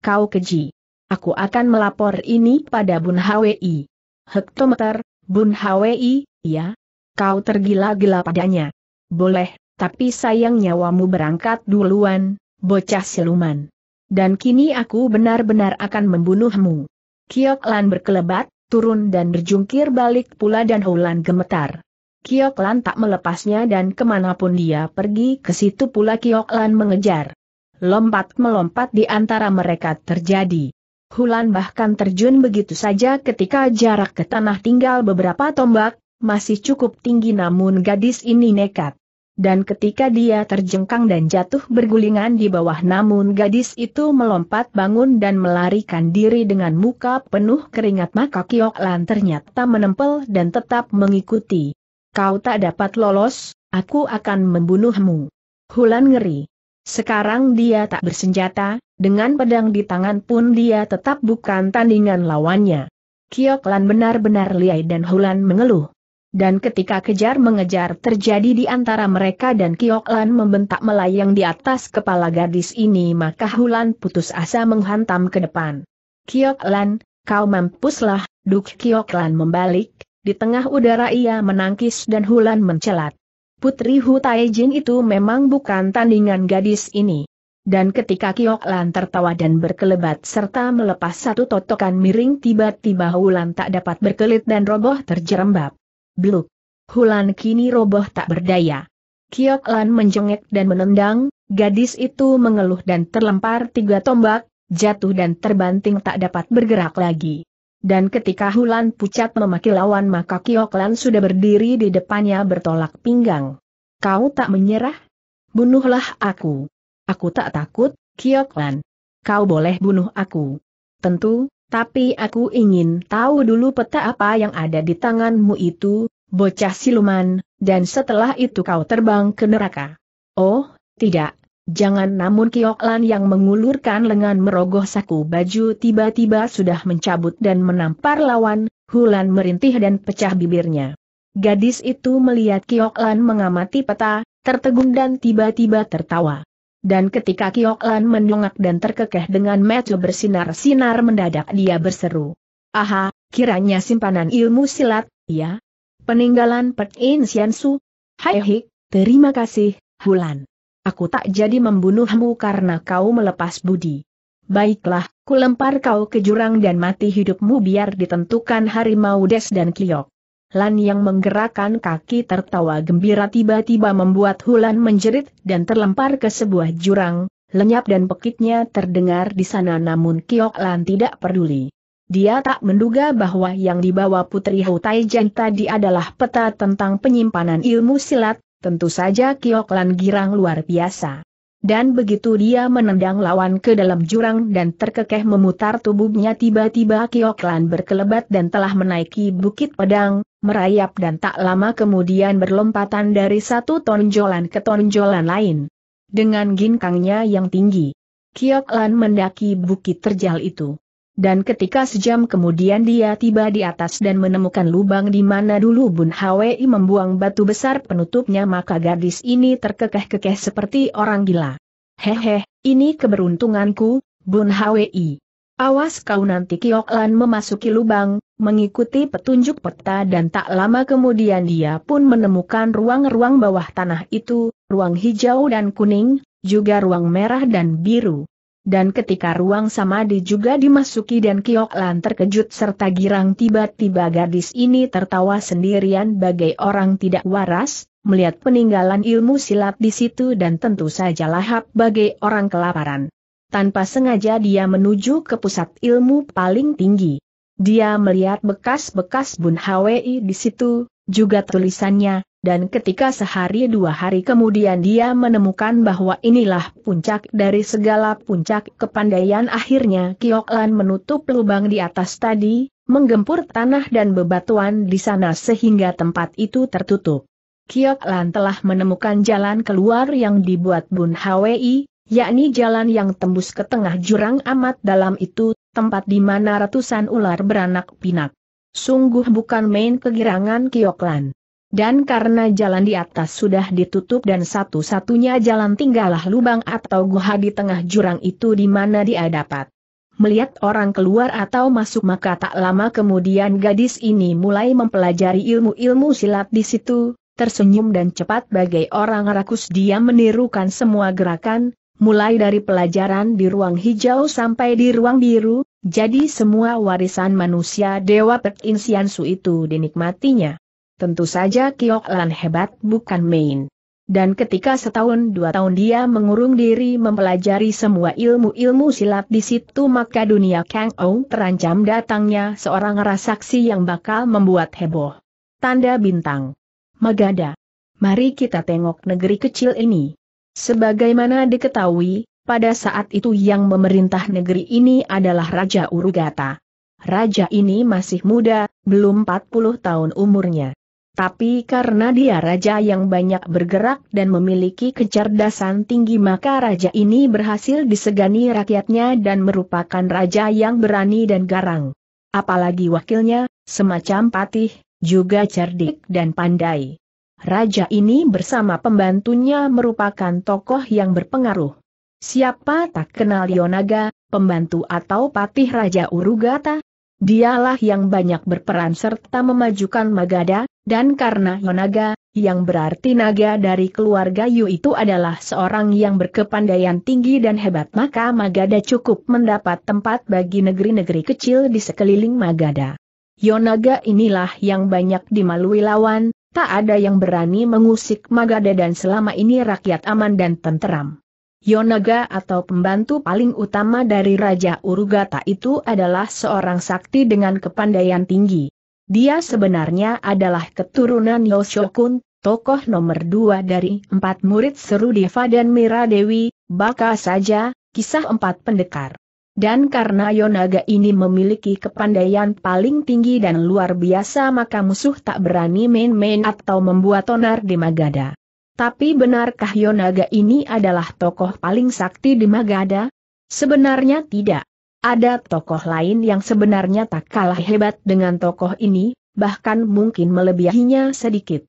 kau keji. Aku akan melapor ini pada Bun Hwi. Hektometer, Bun Hwi, ya? Kau tergila-gila padanya. Boleh, tapi sayang nyawamu berangkat duluan, bocah siluman. Dan kini aku benar-benar akan membunuhmu. Kiok Lan berkelebat, turun dan berjungkir balik pula dan Hulan gemetar. Kiok Lan tak melepasnya dan kemanapun dia pergi ke situ pula Kiok Lan mengejar. Lompat-melompat di antara mereka terjadi. Hulan bahkan terjun begitu saja ketika jarak ke tanah tinggal beberapa tombak, masih cukup tinggi namun gadis ini nekat dan ketika dia terjengkang dan jatuh bergulingan di bawah namun gadis itu melompat bangun dan melarikan diri dengan muka penuh keringat maka Kiok Lan ternyata menempel dan tetap mengikuti. Kau tak dapat lolos, aku akan membunuhmu. Hulan ngeri. Sekarang dia tak bersenjata, dengan pedang di tangan pun dia tetap bukan tandingan lawannya. Kiok Lan benar-benar liai dan Hulan mengeluh. Dan ketika kejar-mengejar terjadi di antara mereka dan Kioklan membentak melayang di atas kepala gadis ini maka Hulan putus asa menghantam ke depan. Kioklan, kau mampuslah, Duk Kioklan membalik, di tengah udara ia menangkis dan Hulan mencelat. Putri Hu Taijin itu memang bukan tandingan gadis ini. Dan ketika Kioklan tertawa dan berkelebat serta melepas satu totokan miring tiba-tiba Hulan tak dapat berkelit dan roboh terjerembab. Bluk. Hulan kini roboh tak berdaya. Kiok Lan menjengek dan menendang, gadis itu mengeluh dan terlempar tiga tombak, jatuh dan terbanting tak dapat bergerak lagi. Dan ketika Hulan pucat memaki lawan maka Kiok Lan sudah berdiri di depannya bertolak pinggang. Kau tak menyerah? Bunuhlah aku. Aku tak takut, Kiok Lan. Kau boleh bunuh aku. Tentu, tapi aku ingin tahu dulu peta apa yang ada di tanganmu itu, bocah siluman, dan setelah itu kau terbang ke neraka. Oh, tidak. Jangan namun Kioklan yang mengulurkan lengan merogoh saku baju tiba-tiba sudah mencabut dan menampar lawan, Hulan merintih dan pecah bibirnya. Gadis itu melihat Kioklan mengamati peta, tertegun dan tiba-tiba tertawa. Dan ketika Kiok Lan mendongak dan terkekeh dengan mata bersinar-sinar mendadak dia berseru. Aha, kiranya simpanan ilmu silat, ya? Peninggalan Pek In Su? Hai hik, terima kasih, Hulan. Aku tak jadi membunuhmu karena kau melepas budi. Baiklah, kulempar kau ke jurang dan mati hidupmu biar ditentukan harimau Des dan Kiok. Lan yang menggerakkan kaki tertawa gembira tiba-tiba membuat Hulan menjerit dan terlempar ke sebuah jurang, lenyap dan pekiknya terdengar di sana namun Kiok Lan tidak peduli. Dia tak menduga bahwa yang dibawa Putri Jen tadi adalah peta tentang penyimpanan ilmu silat, tentu saja Kiok Lan girang luar biasa. Dan begitu dia menendang lawan ke dalam jurang dan terkekeh memutar tubuhnya tiba-tiba Kiok Lan berkelebat dan telah menaiki bukit pedang, merayap dan tak lama kemudian berlompatan dari satu tonjolan ke tonjolan lain. Dengan ginkangnya yang tinggi, Kiok Lan mendaki bukit terjal itu. Dan ketika sejam kemudian dia tiba di atas dan menemukan lubang di mana dulu Bun Hwi membuang batu besar penutupnya maka gadis ini terkekeh-kekeh seperti orang gila. Hehe, ini keberuntunganku, Bun Hwi. Awas kau nanti Lan memasuki lubang, mengikuti petunjuk peta dan tak lama kemudian dia pun menemukan ruang-ruang bawah tanah itu, ruang hijau dan kuning, juga ruang merah dan biru. Dan ketika ruang samadi juga dimasuki dan Kiok terkejut serta girang tiba-tiba gadis ini tertawa sendirian bagai orang tidak waras, melihat peninggalan ilmu silat di situ dan tentu saja lahap bagai orang kelaparan. Tanpa sengaja dia menuju ke pusat ilmu paling tinggi. Dia melihat bekas-bekas Bun Hwi di situ, juga tulisannya, dan ketika sehari dua hari kemudian dia menemukan bahwa inilah puncak dari segala puncak kepandaian akhirnya Kioklan menutup lubang di atas tadi, menggempur tanah dan bebatuan di sana sehingga tempat itu tertutup. Kioklan telah menemukan jalan keluar yang dibuat Bun Hwi, yakni jalan yang tembus ke tengah jurang amat dalam itu tempat di mana ratusan ular beranak pinak. Sungguh bukan main kegirangan Kioklan. Dan karena jalan di atas sudah ditutup dan satu-satunya jalan tinggallah lubang atau guha di tengah jurang itu di mana dia dapat melihat orang keluar atau masuk maka tak lama kemudian gadis ini mulai mempelajari ilmu-ilmu silat di situ, tersenyum dan cepat bagai orang rakus dia menirukan semua gerakan, mulai dari pelajaran di ruang hijau sampai di ruang biru, jadi semua warisan manusia Dewa su itu dinikmatinya. Tentu saja Kiok Lan hebat bukan main. Dan ketika setahun dua tahun dia mengurung diri mempelajari semua ilmu-ilmu silat di situ maka dunia Kang Ou terancam datangnya seorang rasaksi yang bakal membuat heboh. Tanda bintang. Magada. Mari kita tengok negeri kecil ini. Sebagaimana diketahui, pada saat itu yang memerintah negeri ini adalah Raja Urugata. Raja ini masih muda, belum 40 tahun umurnya. Tapi karena dia raja yang banyak bergerak dan memiliki kecerdasan tinggi maka raja ini berhasil disegani rakyatnya dan merupakan raja yang berani dan garang. Apalagi wakilnya, semacam patih, juga cerdik dan pandai. Raja ini bersama pembantunya merupakan tokoh yang berpengaruh. Siapa tak kenal Yonaga, pembantu atau patih Raja Urugata? Dialah yang banyak berperan serta memajukan Magada, dan karena Yonaga, yang berarti naga dari keluarga Yu itu adalah seorang yang berkepandaian tinggi dan hebat maka Magada cukup mendapat tempat bagi negeri-negeri kecil di sekeliling Magada. Yonaga inilah yang banyak dimalui lawan, tak ada yang berani mengusik Magada dan selama ini rakyat aman dan tenteram. Yonaga atau pembantu paling utama dari Raja Urugata itu adalah seorang sakti dengan kepandaian tinggi. Dia sebenarnya adalah keturunan Yoshokun, tokoh nomor dua dari empat murid Seru Deva dan Mira Dewi, baka saja, kisah empat pendekar. Dan karena Yonaga ini memiliki kepandaian paling tinggi dan luar biasa maka musuh tak berani main-main atau membuat onar di Magada. Tapi benarkah Yonaga ini adalah tokoh paling sakti di Magada? Sebenarnya tidak. Ada tokoh lain yang sebenarnya tak kalah hebat dengan tokoh ini, bahkan mungkin melebihinya sedikit.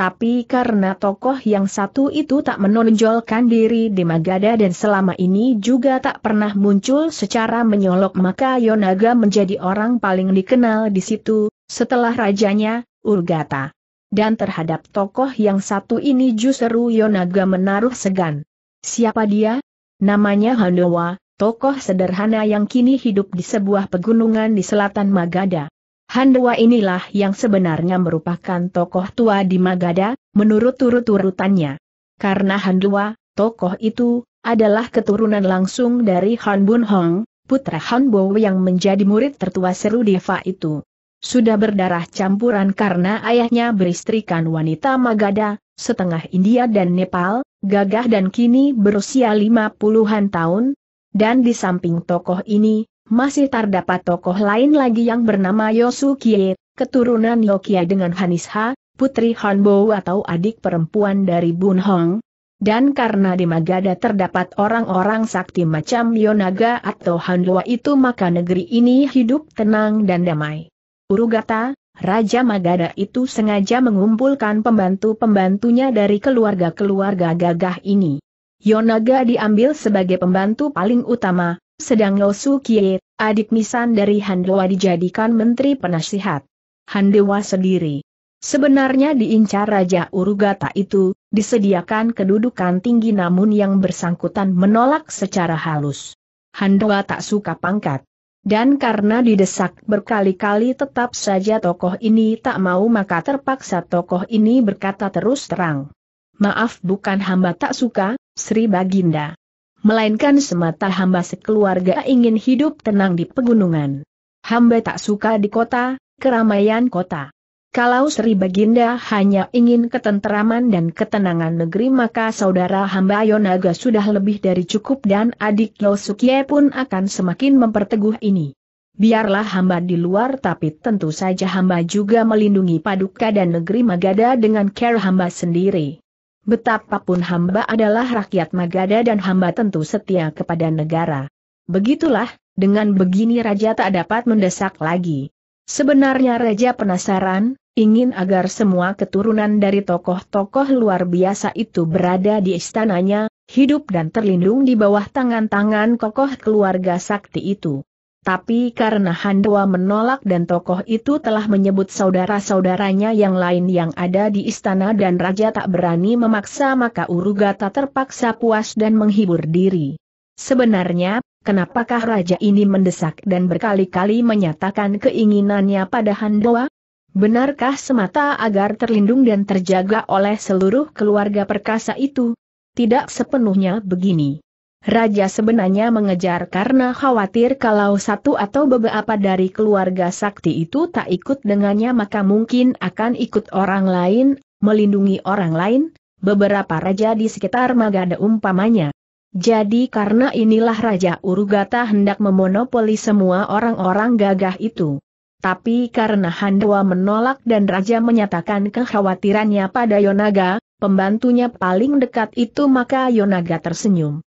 Tapi karena tokoh yang satu itu tak menonjolkan diri di Magada dan selama ini juga tak pernah muncul secara menyolok maka Yonaga menjadi orang paling dikenal di situ, setelah rajanya, Urgata. Dan terhadap tokoh yang satu ini justru Yonaga menaruh segan. Siapa dia? Namanya Hanowa, tokoh sederhana yang kini hidup di sebuah pegunungan di selatan Magada. Handua inilah yang sebenarnya merupakan tokoh tua di Magada, menurut turut-turutannya. Karena Handua, tokoh itu, adalah keturunan langsung dari Han Bun Hong, putra Han Bo yang menjadi murid tertua Seru Deva itu. Sudah berdarah campuran karena ayahnya beristrikan wanita Magada, setengah India dan Nepal, gagah dan kini berusia lima puluhan tahun. Dan di samping tokoh ini, masih terdapat tokoh lain lagi yang bernama Yosukie, keturunan Yokia dengan Hanisha, putri Hanbo atau adik perempuan dari Bun Hong. Dan karena di Magada terdapat orang-orang sakti macam Yonaga atau Hanwa itu maka negeri ini hidup tenang dan damai. Urugata, Raja Magada itu sengaja mengumpulkan pembantu-pembantunya dari keluarga-keluarga gagah ini. Yonaga diambil sebagai pembantu paling utama, sedang Lo Su Kie, adik nisan dari Handowa dijadikan menteri penasihat. Handewa sendiri. Sebenarnya diincar Raja Urugata itu, disediakan kedudukan tinggi namun yang bersangkutan menolak secara halus. Handowa tak suka pangkat. Dan karena didesak berkali-kali tetap saja tokoh ini tak mau maka terpaksa tokoh ini berkata terus terang. Maaf bukan hamba tak suka, Sri Baginda melainkan semata hamba sekeluarga ingin hidup tenang di pegunungan. Hamba tak suka di kota, keramaian kota. Kalau Sri Baginda hanya ingin ketenteraman dan ketenangan negeri maka saudara hamba Yonaga sudah lebih dari cukup dan adik Yosuke pun akan semakin memperteguh ini. Biarlah hamba di luar tapi tentu saja hamba juga melindungi paduka dan negeri Magada dengan care hamba sendiri. Betapapun hamba adalah rakyat Magada dan hamba tentu setia kepada negara. Begitulah, dengan begini Raja tak dapat mendesak lagi. Sebenarnya Raja penasaran, ingin agar semua keturunan dari tokoh-tokoh luar biasa itu berada di istananya, hidup dan terlindung di bawah tangan-tangan kokoh keluarga sakti itu. Tapi karena Handoa menolak dan tokoh itu telah menyebut saudara-saudaranya yang lain yang ada di istana dan raja tak berani memaksa maka Urugata terpaksa puas dan menghibur diri. Sebenarnya, kenapakah raja ini mendesak dan berkali-kali menyatakan keinginannya pada Handoa? Benarkah semata agar terlindung dan terjaga oleh seluruh keluarga perkasa itu? Tidak sepenuhnya begini. Raja sebenarnya mengejar karena khawatir kalau satu atau beberapa dari keluarga sakti itu tak ikut dengannya maka mungkin akan ikut orang lain, melindungi orang lain, beberapa raja di sekitar Magada umpamanya. Jadi karena inilah Raja Urugata hendak memonopoli semua orang-orang gagah itu. Tapi karena Handwa menolak dan Raja menyatakan kekhawatirannya pada Yonaga, pembantunya paling dekat itu maka Yonaga tersenyum.